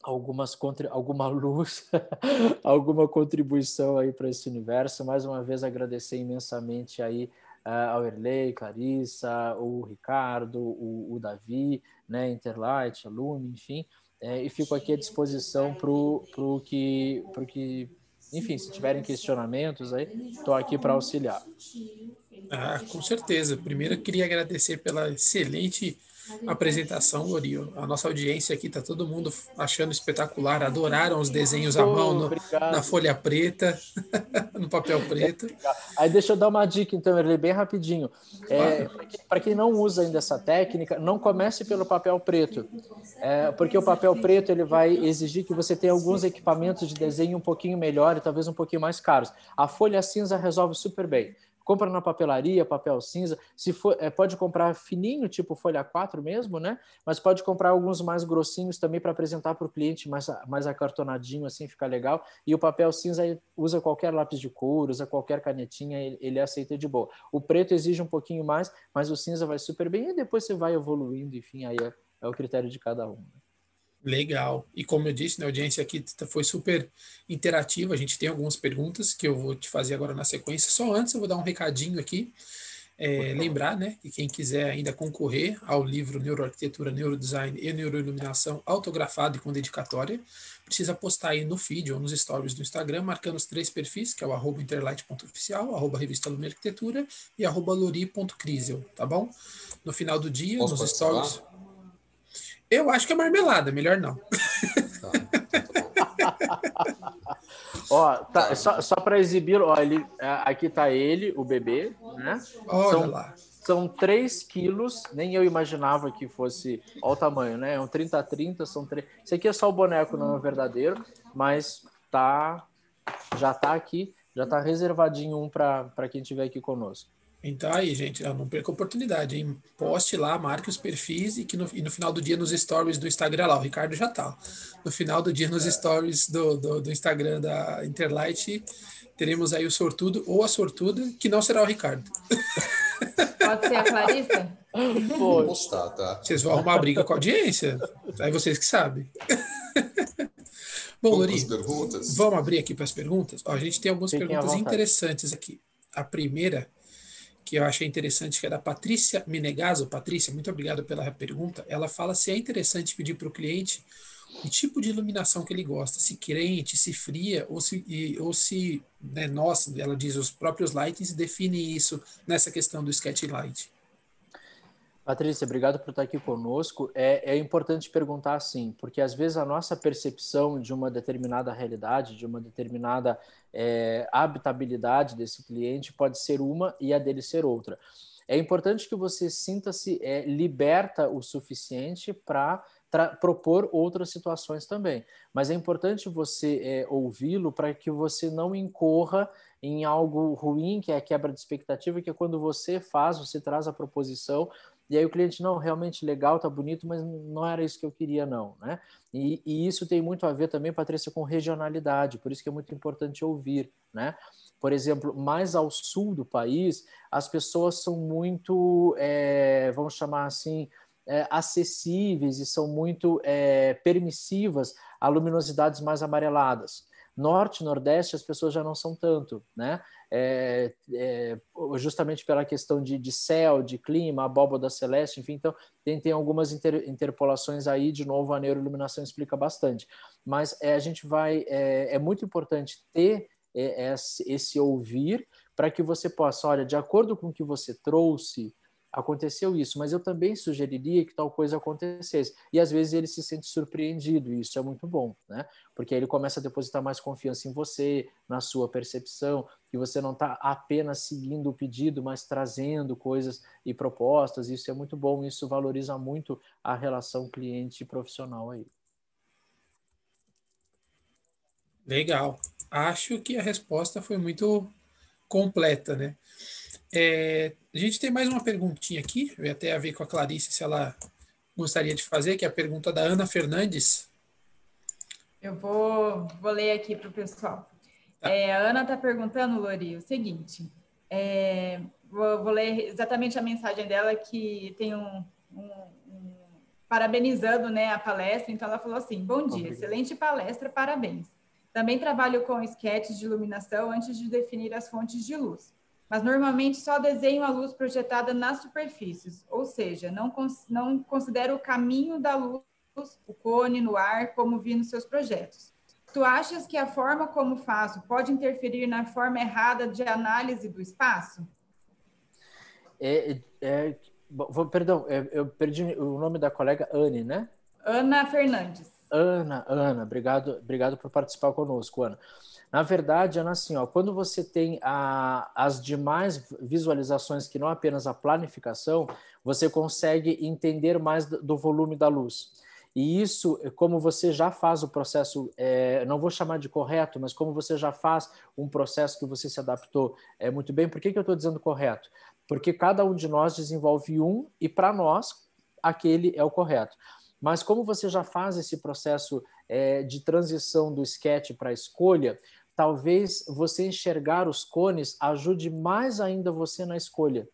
algumas alguma luz, <laughs> alguma contribuição aí para esse universo. Mais uma vez agradecer imensamente aí uh, ao Erlei, Clarissa, o Ricardo, o, o Davi, né, Interlight, a Lume, enfim. É, e fico aqui à disposição para o que, pro que, enfim, se tiverem questionamentos aí, estou aqui para auxiliar. Ah, com certeza. Primeiro, eu queria agradecer pela excelente apresentação, Lori. A nossa audiência aqui está todo mundo achando espetacular, adoraram os desenhos à mão no, na folha preta, <laughs> no papel preto. Aí deixa eu dar uma dica, então, ele bem rapidinho. É, Para quem não usa ainda essa técnica, não comece pelo papel preto, é, porque o papel preto ele vai exigir que você tenha alguns equipamentos de desenho um pouquinho melhor e talvez um pouquinho mais caros. A folha cinza resolve super bem compra na papelaria, papel cinza, se for, é, pode comprar fininho, tipo folha 4 mesmo, né? Mas pode comprar alguns mais grossinhos também para apresentar para o cliente, mais, mais acartonadinho, assim fica legal. E o papel cinza usa qualquer lápis de couro, usa qualquer canetinha, ele, ele aceita de boa. O preto exige um pouquinho mais, mas o cinza vai super bem e depois você vai evoluindo, enfim, aí é, é o critério de cada um. Né? Legal. E como eu disse, na né, audiência aqui foi super interativa. A gente tem algumas perguntas que eu vou te fazer agora na sequência. Só antes eu vou dar um recadinho aqui. É, lembrar, né, que quem quiser ainda concorrer ao livro Neuroarquitetura, Neurodesign e Neuroiluminação autografado e com dedicatória, precisa postar aí no feed ou nos stories do Instagram, marcando os três perfis, que é o arroba interlight.oficial, arroba revista Lume Arquitetura e arroba lori.crisel, tá bom? No final do dia, Posso nos participar? stories... Eu acho que é marmelada, melhor não. <laughs> ó, tá, tá, só, só para exibir, ó, ele, é, aqui tá ele, o bebê, né? Olha são, lá. São 3 quilos, nem eu imaginava que fosse. Olha o tamanho, né? É um 30 a 30, são 3. Isso aqui é só o boneco, não é verdadeiro, mas tá. Já tá aqui, já tá reservadinho um para quem tiver aqui conosco. Então aí, gente, não perca a oportunidade, hein? Poste lá, marque os perfis e que no, e no final do dia nos stories do Instagram lá, o Ricardo já tá. No final do dia nos é. stories do, do, do Instagram da Interlight, teremos aí o sortudo ou a sortuda, que não será o Ricardo. Pode ser a Clarissa? <laughs> Vou postar, tá? Vocês vão arrumar briga com a audiência? Aí vocês que sabem. Bom, Lori, vamos abrir aqui para as perguntas? Ó, a gente tem algumas Fiquem perguntas interessantes aqui. A primeira que eu achei interessante, que é da Patrícia Menegaso. Patrícia, muito obrigado pela pergunta. Ela fala se é interessante pedir para o cliente o tipo de iluminação que ele gosta, se quente, se fria, ou se, e, ou se né, nós, ela diz, os próprios lightings definem isso nessa questão do sketch light. Patrícia, obrigado por estar aqui conosco. É, é importante perguntar assim, porque às vezes a nossa percepção de uma determinada realidade, de uma determinada é, habitabilidade desse cliente pode ser uma e a dele ser outra. É importante que você sinta-se é, liberta o suficiente para propor outras situações também. Mas é importante você é, ouvi-lo para que você não incorra em algo ruim, que é a quebra de expectativa, que é quando você faz, você traz a proposição e aí o cliente, não, realmente legal, tá bonito, mas não era isso que eu queria, não. Né? E, e isso tem muito a ver também, Patrícia, com regionalidade, por isso que é muito importante ouvir. Né? Por exemplo, mais ao sul do país, as pessoas são muito, é, vamos chamar assim, é, acessíveis e são muito é, permissivas a luminosidades mais amareladas. Norte Nordeste as pessoas já não são tanto, né? é, é, justamente pela questão de, de, céu, de clima, abóbada celeste, enfim, então tem, tem algumas inter, interpolações aí, de novo, a neuroiluminação explica bastante. Mas é, a gente vai, é, é muito importante ter é, esse ouvir para que você possa, olha, de acordo com o que você trouxe, aconteceu isso, mas eu também sugeriria que tal coisa acontecesse. E às vezes ele se sente surpreendido, e isso é muito bom, né? Porque aí ele começa a depositar mais confiança em você, na sua percepção que você não está apenas seguindo o pedido, mas trazendo coisas e propostas. Isso é muito bom, isso valoriza muito a relação cliente profissional aí. Legal. Acho que a resposta foi muito completa, né? É, a gente tem mais uma perguntinha aqui, eu até a ver com a Clarice se ela gostaria de fazer, que é a pergunta da Ana Fernandes. Eu vou, vou ler aqui para o pessoal. É, a Ana está perguntando, Lori, o seguinte: é, vou, vou, ler exatamente a mensagem dela, que tem um, um, um. Parabenizando né, a palestra, então ela falou assim: Bom dia, Obrigado. excelente palestra, parabéns. Também trabalho com esquetes de iluminação antes de definir as fontes de luz, mas normalmente só desenho a luz projetada nas superfícies, ou seja, não, cons não considero o caminho da luz, o cone no ar, como vi nos seus projetos. Tu achas que a forma como faço pode interferir na forma errada de análise do espaço? É, é, é vou, perdão, é, eu perdi o nome da colega Anne, né? Ana Fernandes. Ana, Ana, obrigado, obrigado por participar conosco, Ana. Na verdade, Ana, assim, ó, quando você tem a, as demais visualizações que não apenas a planificação, você consegue entender mais do, do volume da luz. E isso, é como você já faz o processo, é, não vou chamar de correto, mas como você já faz um processo que você se adaptou é muito bem, por que, que eu estou dizendo correto? Porque cada um de nós desenvolve um e para nós aquele é o correto. Mas como você já faz esse processo é, de transição do sketch para a escolha, talvez você enxergar os cones ajude mais ainda você na escolha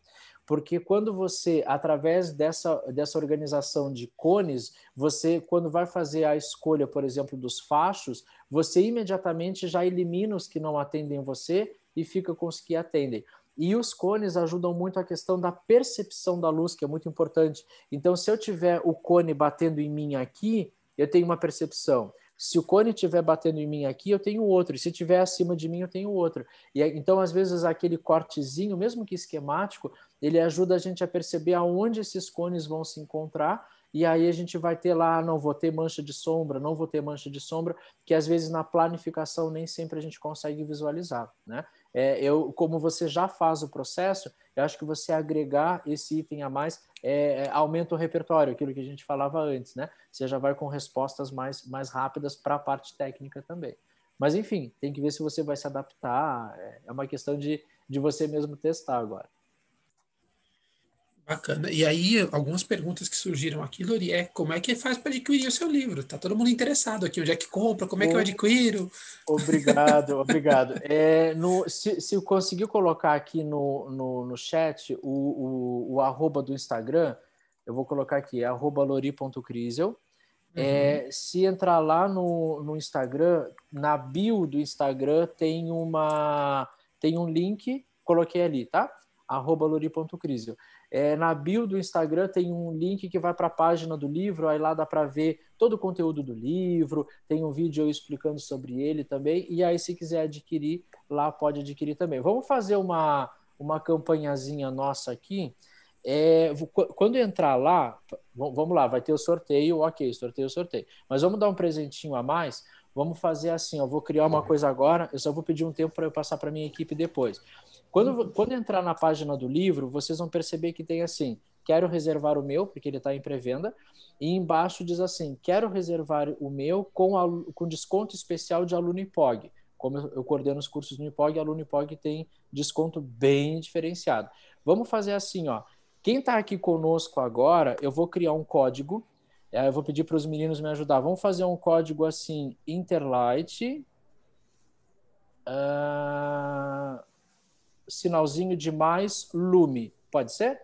porque quando você, através dessa, dessa organização de cones, você, quando vai fazer a escolha, por exemplo, dos fachos, você imediatamente já elimina os que não atendem você e fica com os que atendem. E os cones ajudam muito a questão da percepção da luz, que é muito importante. Então, se eu tiver o cone batendo em mim aqui, eu tenho uma percepção. Se o cone estiver batendo em mim aqui, eu tenho outro. se estiver acima de mim, eu tenho outro. E então, às vezes, aquele cortezinho, mesmo que esquemático, ele ajuda a gente a perceber aonde esses cones vão se encontrar e aí a gente vai ter lá, ah, não vou ter mancha de sombra, não vou ter mancha de sombra, que às vezes na planificação nem sempre a gente consegue visualizar, né? É, eu, como você já faz o processo, eu acho que você agregar esse item a mais é, é aumenta o repertório, aquilo que a gente falava antes, né? Você já vai com respostas mais, mais rápidas para a parte técnica também. Mas enfim, tem que ver se você vai se adaptar, é, é uma questão de, de você mesmo testar agora. Bacana. E aí, algumas perguntas que surgiram aqui, Lori, é como é que faz para adquirir o seu livro? Tá todo mundo interessado aqui, onde é que compra, como é que eu adquiro? Obrigado, <laughs> obrigado. É, no, se, se eu conseguir colocar aqui no, no, no chat o, o, o, arroba do Instagram, eu vou colocar aqui, é arroba lori.crisel. É, uhum. se entrar lá no, no Instagram, na bio do Instagram tem uma tem um link, coloquei ali, tá? arroba lori.crisel. É, na bio do Instagram tem um link que vai para a página do livro, aí lá dá para ver todo o conteúdo do livro, tem um vídeo eu explicando sobre ele também, e aí se quiser adquirir, lá pode adquirir também. Vamos fazer uma, uma campanhazinha nossa aqui. É, quando entrar lá, vamos lá, vai ter o sorteio, ok, sorteio, sorteio. Mas vamos dar um presentinho a mais. Vamos fazer assim, eu vou criar uma tá coisa agora, eu só vou pedir um tempo para eu passar para minha equipe depois. Quando, uhum. quando entrar na página do livro, vocês vão perceber que tem assim: quero reservar o meu, porque ele está em pré-venda, e embaixo diz assim: quero reservar o meu com, a, com desconto especial de aluno IPOG. Como eu, eu coordeno os cursos no IPOG, aluno IPOG tem desconto bem diferenciado. Vamos fazer assim, ó. Quem está aqui conosco agora, eu vou criar um código. É, eu vou pedir para os meninos me ajudar. Vamos fazer um código assim, Interlight. Uh, sinalzinho de mais, lume. Pode ser?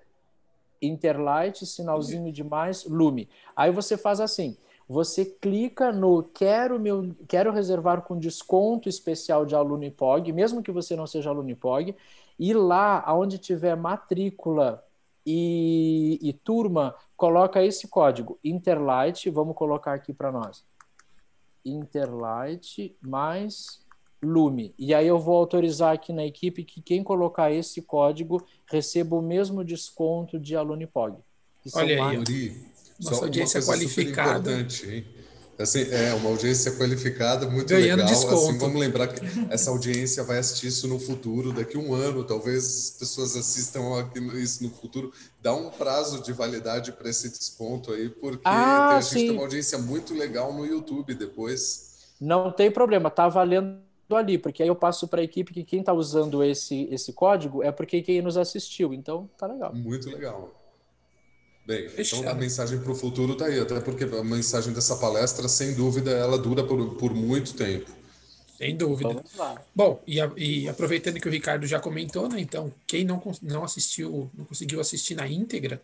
Interlight, sinalzinho de mais, lume. Aí você faz assim. Você clica no quero meu quero reservar com desconto especial de aluno IPOG, mesmo que você não seja aluno IPOG, e lá onde tiver matrícula e, e, turma, coloca esse código, Interlight, vamos colocar aqui para nós. Interlight mais Lume. E aí eu vou autorizar aqui na equipe que quem colocar esse código receba o mesmo desconto de POG. Olha aí, Yuri, nossa audiência qualificada. Hein? Assim, é uma audiência qualificada, muito Ganhando legal. Assim, desconto. Assim, vamos lembrar que essa audiência vai assistir isso no futuro, daqui um ano, talvez as pessoas assistam isso no futuro. Dá um prazo de validade para esse desconto aí, porque ah, a gente sim. tem uma audiência muito legal no YouTube depois. Não tem problema, tá valendo ali, porque aí eu passo para a equipe que quem está usando esse, esse código é porque quem nos assistiu. Então, tá legal. Muito legal. Bem, então a é. mensagem para o futuro está aí, até porque a mensagem dessa palestra, sem dúvida, ela dura por, por muito tempo. Sem dúvida. Bom, e, a, e, aproveitando que o Ricardo já comentou, né? Então, quem não, não assistiu, não conseguiu assistir na íntegra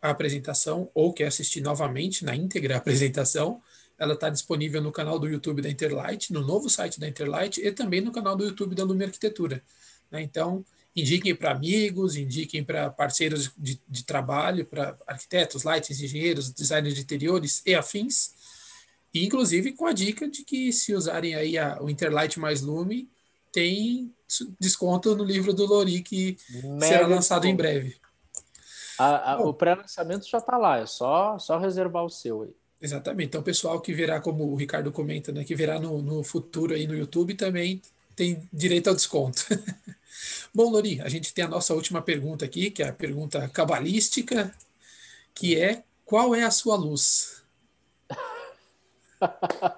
a apresentação, ou quer assistir novamente na íntegra a apresentação, ela está disponível no canal do YouTube da Interlight, no novo site da Interlight e também no canal do YouTube da Lume Arquitetura. Né? Então, indiquem para amigos, indiquem para parceiros de, de trabalho, para arquitetos, lights, engenheiros, designers de interiores e afins. E, inclusive com a dica de que se usarem aí a, o Interlight mais Lume, tem desconto no livro do Lori que Mega será lançado desconto. em breve. A, a, o pré-lançamento já está lá, é só, só reservar o seu aí. Exatamente. Então, o pessoal que virá, como o Ricardo comenta, né, que virá no, no futuro aí no YouTube também tem direito ao desconto. <laughs> Bom, Lori, a gente tem a nossa última pergunta aqui, que é a pergunta cabalística, que é qual é a sua luz? <laughs>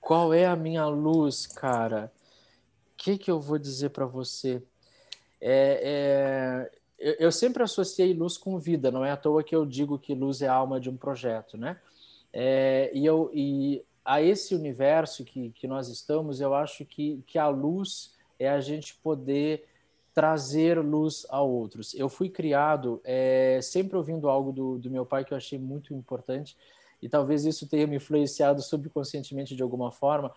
qual é a minha luz, cara? O que, que eu vou dizer para você? É, é, eu, eu sempre associei luz com vida, não é à toa que eu digo que luz é a alma de um projeto, né? É, e, eu, e a esse universo que, que nós estamos, eu acho que, que a luz é a gente poder trazer luz a outros. Eu fui criado é, sempre ouvindo algo do, do meu pai que eu achei muito importante e talvez isso tenha me influenciado subconscientemente de alguma forma.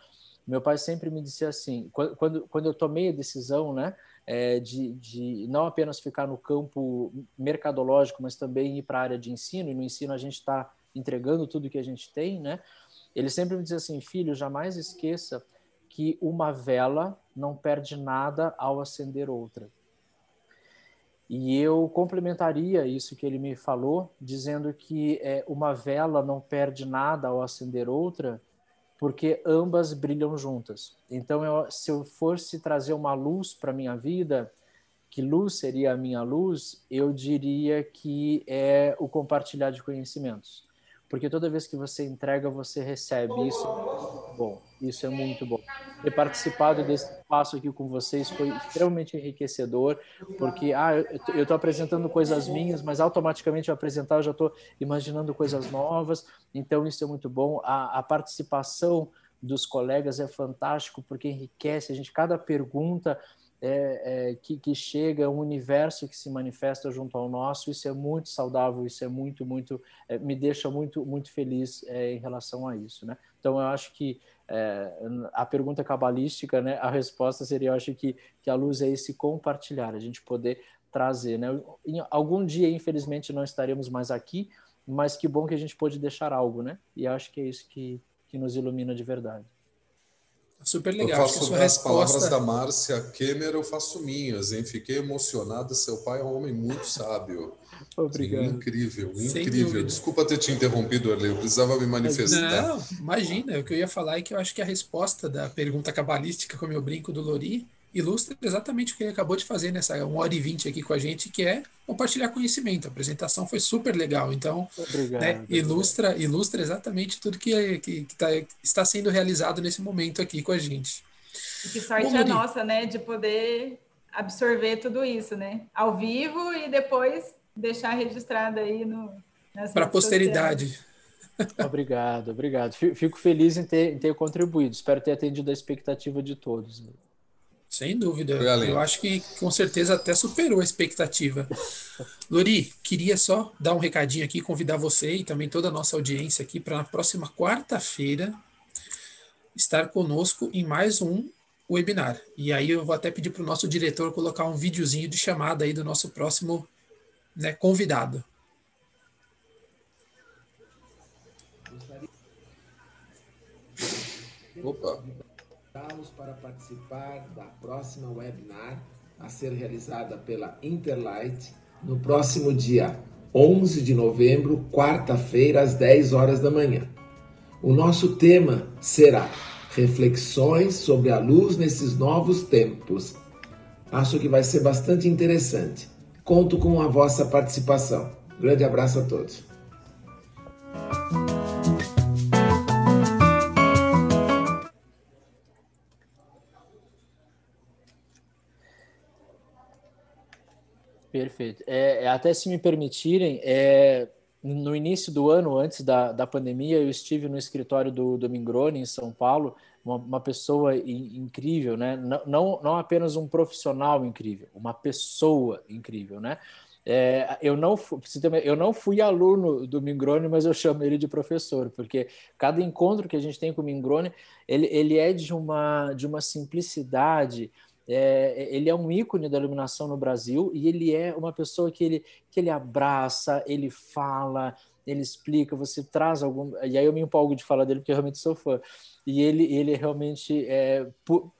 Meu pai sempre me dizia assim, quando, quando eu tomei a decisão, né, é, de, de, não apenas ficar no campo mercadológico, mas também ir para a área de ensino, e no ensino a gente está entregando tudo que a gente tem, né? Ele sempre me diz assim, filho, jamais esqueça que uma vela não perde nada ao acender outra. E eu complementaria isso que ele me falou, dizendo que é, uma vela não perde nada ao acender outra, porque ambas brilham juntas. Então, eu, se eu fosse trazer uma luz para minha vida, que luz seria a minha luz? Eu diria que é o compartilhar de conhecimentos, porque toda vez que você entrega, você recebe isso bom, isso é muito bom. Ter participado desse passo aqui com vocês foi extremamente enriquecedor, porque ah, eu estou apresentando coisas minhas, mas automaticamente ao apresentar eu já estou imaginando coisas novas, então isso é muito bom. A, a participação dos colegas é fantástico, porque enriquece a gente, cada pergunta é, é, que, que, chega, um universo que se manifesta junto ao nosso. Isso é muito saudável, isso é muito, muito, é, me deixa muito, muito feliz é, em relação a isso, né? Então, eu acho que é, a pergunta cabalística, né? A resposta seria, eu acho que, que a luz é esse compartilhar, a gente poder trazer, né? Em, algum dia, infelizmente, não estaremos mais aqui, mas que bom que a gente pôde deixar algo, né? E acho que é isso que, que nos ilumina de verdade. Super legal. Eu faço sua resposta... palavras da Márcia Kemmer, eu faço minhas, hein? Fiquei emocionado, Seu pai é um homem muito sábio. <laughs> Obrigado. Sim, incrível, incrível. Desculpa ter te interrompido, Arley, eu precisava me manifestar. Não, imagina. O que eu ia falar é que eu acho que a resposta da pergunta cabalística, como eu brinco do Lori, ilustra exatamente o que ele acabou de fazer nessa 1 hora e 20 aqui com a gente, que é compartilhar conhecimento. A apresentação foi super legal, então obrigado, né, ilustra obrigado. ilustra exatamente tudo que, que, que tá, está sendo realizado nesse momento aqui com a gente. E que sorte Bom, nossa, né, de poder absorver tudo isso, né, ao vivo e depois deixar registrado aí no para posteridade. Obrigado, obrigado. Fico feliz em ter, em ter contribuído. Espero ter atendido a expectativa de todos. Né. Sem dúvida. Eu acho que com certeza até superou a expectativa. Lori, <laughs> queria só dar um recadinho aqui, convidar você e também toda a nossa audiência aqui para na próxima quarta-feira estar conosco em mais um webinar. E aí eu vou até pedir para o nosso diretor colocar um videozinho de chamada aí do nosso próximo né, convidado. Opa! convidá-los para participar da próxima webinar a ser realizada pela Interlight no próximo dia 11 de novembro, quarta-feira, às 10 horas da manhã. O nosso tema será Reflexões sobre a luz nesses novos tempos. Acho que vai ser bastante interessante. Conto com a vossa participação. Grande abraço a todos. Perfeito. É, é, até se me permitirem, é, no início do ano, antes da, da pandemia, eu estive no escritório do, do Mingrone, em São Paulo, uma, uma pessoa in, incrível, né? Não, não, não, apenas um profissional incrível, uma pessoa incrível, né? É, eu, não fui, eu não fui aluno do Mingrone, mas eu chamo ele de professor, porque cada encontro que a gente tem com o Mingrone, ele, ele é de uma, de uma simplicidade, é, ele é um ícone da iluminação no Brasil e ele é uma pessoa que ele, que ele abraça, ele fala, ele explica, você traz algum. E aí eu me empolgo de falar dele porque eu realmente sou fã. E ele, ele realmente é,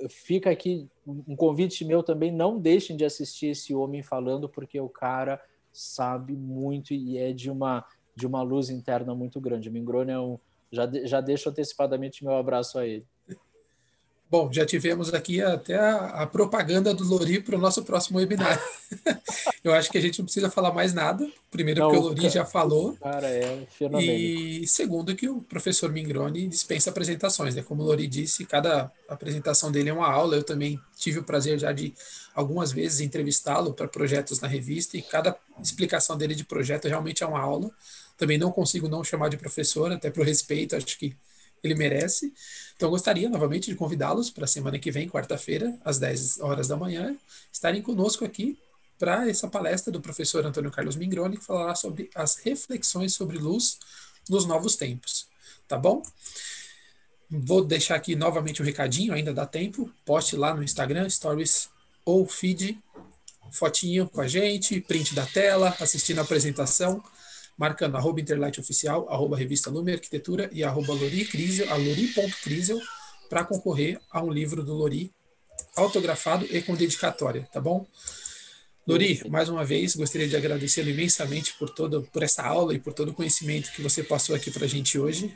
fica aqui um convite meu também. Não deixem de assistir esse homem falando, porque o cara sabe muito e é de uma, de uma luz interna muito grande. O Mingrone é um. Já, já deixo antecipadamente meu abraço a ele. Bom, já tivemos aqui até a, a propaganda do Lori para o nosso próximo webinar. <laughs> eu acho que a gente não precisa falar mais nada. Primeiro, não, porque o Lori já falou. Cara, é E segundo, que o professor Mingroni dispensa apresentações. Né? Como o Lori disse, cada apresentação dele é uma aula. Eu também tive o prazer já de algumas vezes entrevistá-lo para projetos na revista e cada explicação dele de projeto realmente é uma aula. Também não consigo não chamar de professor, até para o respeito. Acho que ele merece. Então, eu gostaria novamente de convidá-los para a semana que vem, quarta-feira, às 10 horas da manhã, estarem conosco aqui para essa palestra do professor Antônio Carlos Mingroni, que falará sobre as reflexões sobre luz nos novos tempos. Tá bom? Vou deixar aqui novamente o um recadinho, ainda dá tempo. Poste lá no Instagram, Stories ou Feed, fotinho com a gente, print da tela, assistindo a apresentação marcando arroba Interlight Oficial, arroba Revista Lume Arquitetura e arroba Lori Crisel, a lori.crisel, para concorrer a um livro do Lori autografado e com dedicatória, tá bom? Lori, mais uma vez, gostaria de agradecê-lo imensamente por, todo, por essa aula e por todo o conhecimento que você passou aqui para a gente hoje.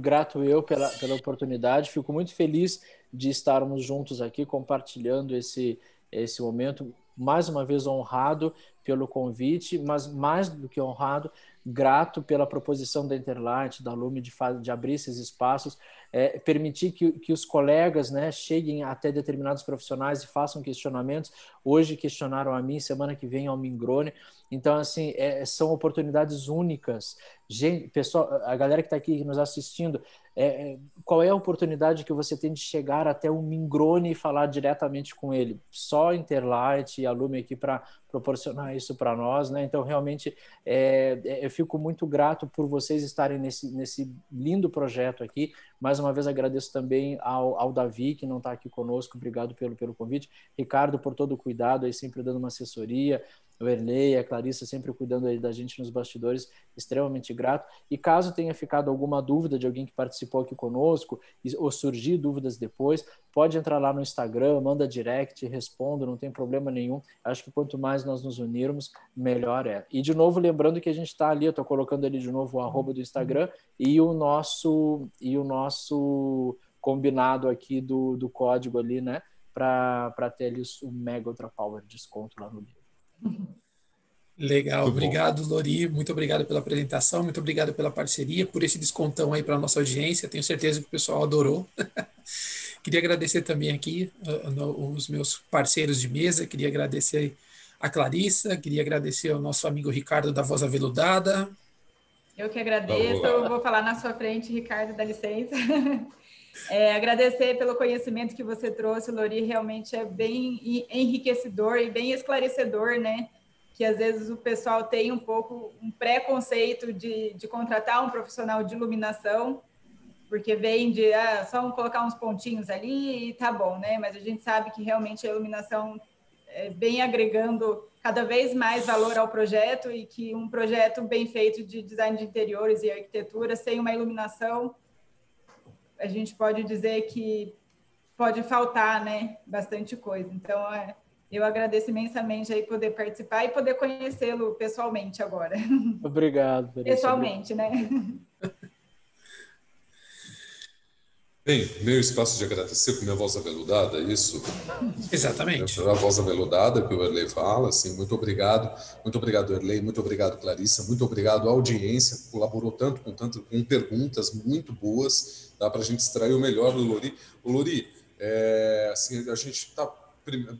Grato eu pela, pela oportunidade, fico muito feliz de estarmos juntos aqui compartilhando esse, esse momento mais uma vez honrado pelo convite, mas mais do que honrado, grato pela proposição da Interlight, da Lume, de, de abrir esses espaços, é, permitir que, que os colegas né, cheguem até determinados profissionais e façam questionamentos. Hoje questionaram a mim, semana que vem ao Mingrone. Então, assim, é, são oportunidades únicas. Gente, pessoal, a galera que está aqui nos assistindo, é, é, qual é a oportunidade que você tem de chegar até o Mingrone e falar diretamente com ele? Só Interlight e a Lume aqui para proporcionar isso para nós, né? Então, realmente, é, é, eu fico muito grato por vocês estarem nesse, nesse lindo projeto aqui. Mais uma vez, agradeço também ao, ao Davi, que não está aqui conosco, obrigado pelo, pelo convite. Ricardo, por todo o cuidado, aí sempre dando uma assessoria o Erlei, a Clarissa sempre cuidando aí da gente nos bastidores, extremamente grato. E caso tenha ficado alguma dúvida de alguém que participou aqui conosco, ou surgir dúvidas depois, pode entrar lá no Instagram, manda direct, respondo, não tem problema nenhum. Acho que quanto mais nós nos unirmos, melhor é. E de novo, lembrando que a gente está ali, eu estou colocando ali de novo o arroba do Instagram e o nosso, e o nosso combinado aqui do, do código ali, né? Para ter ali o Mega Ultra Power desconto lá no livro. Legal, muito obrigado, bom. Lori. Muito obrigado pela apresentação, muito obrigado pela parceria, por esse descontão aí para a nossa audiência. Tenho certeza que o pessoal adorou. <laughs> queria agradecer também aqui uh, no, os meus parceiros de mesa, queria agradecer a Clarissa, queria agradecer ao nosso amigo Ricardo da Voz Aveludada. Eu que agradeço, vou falar na sua frente, Ricardo, dá licença. <laughs> É, agradecer pelo conhecimento que você trouxe, Lori, realmente é bem enriquecedor e bem esclarecedor, né? Que às vezes o pessoal tem um pouco um preconceito de, de contratar um profissional de iluminação, porque vem de ah, só colocar uns pontinhos ali e tá bom, né? Mas a gente sabe que realmente a iluminação é, vem agregando cada vez mais valor ao projeto e que um projeto bem feito de design de interiores e arquitetura sem uma iluminação a gente pode dizer que pode faltar, né, bastante coisa. Então, é, eu agradeço imensamente aí poder participar e poder conhecê-lo pessoalmente agora. <laughs> Obrigado. Pessoalmente, né? <laughs> Bem, meu espaço de agradecer com minha voz aveludada, é isso? Exatamente. Né, a voz aveludada que o Erlei fala, assim, muito obrigado, muito obrigado, Erlei, muito obrigado, Clarissa, muito obrigado audiência, colaborou tanto com, tanto, com perguntas muito boas, dá para a gente extrair o melhor do Lori. O Lori, é, assim, a gente está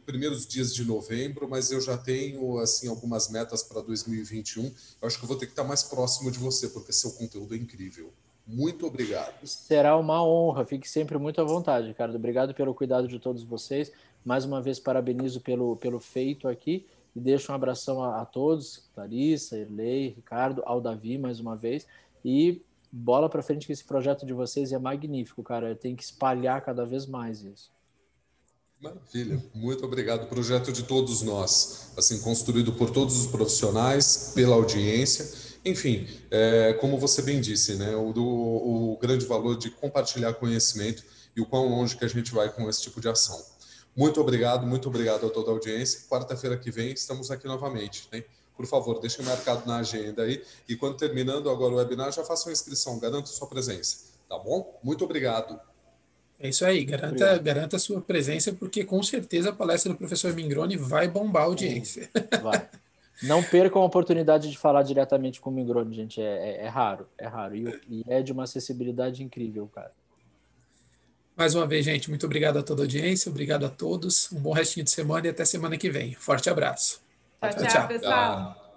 primeiros dias de novembro, mas eu já tenho assim algumas metas para 2021. Eu acho que eu vou ter que estar tá mais próximo de você, porque seu conteúdo é incrível. Muito obrigado. Será uma honra. Fique sempre muito à vontade, Ricardo. Obrigado pelo cuidado de todos vocês. Mais uma vez, parabenizo pelo, pelo feito aqui. E deixo um abração a, a todos, Clarissa, Erlei, Ricardo, ao Davi, mais uma vez. E bola para frente que esse projeto de vocês é magnífico, cara. Tem que espalhar cada vez mais isso. Maravilha, muito obrigado. Projeto de todos nós, assim construído por todos os profissionais, pela audiência enfim, é, como você bem disse, né, o, do, o grande valor de compartilhar conhecimento e o quão longe que a gente vai com esse tipo de ação. Muito obrigado, muito obrigado a toda a audiência. Quarta-feira que vem estamos aqui novamente. Né? Por favor, deixem marcado na agenda aí. E quando terminando agora o webinar, já façam uma inscrição, garanto sua presença. Tá bom? Muito obrigado. É isso aí, garanta, garanta a sua presença, porque com certeza a palestra do professor Mingroni vai bombar a audiência. Vai. <laughs> Não percam a oportunidade de falar diretamente com o Migrone, gente. É, é, é raro, é raro. E, e, é de uma acessibilidade incrível, cara. Mais uma vez, gente, muito obrigado a toda a audiência, obrigado a todos. Um bom restinho de semana e até semana que vem. Forte abraço. Tchau, tchau, tchau, pessoal. Tchau.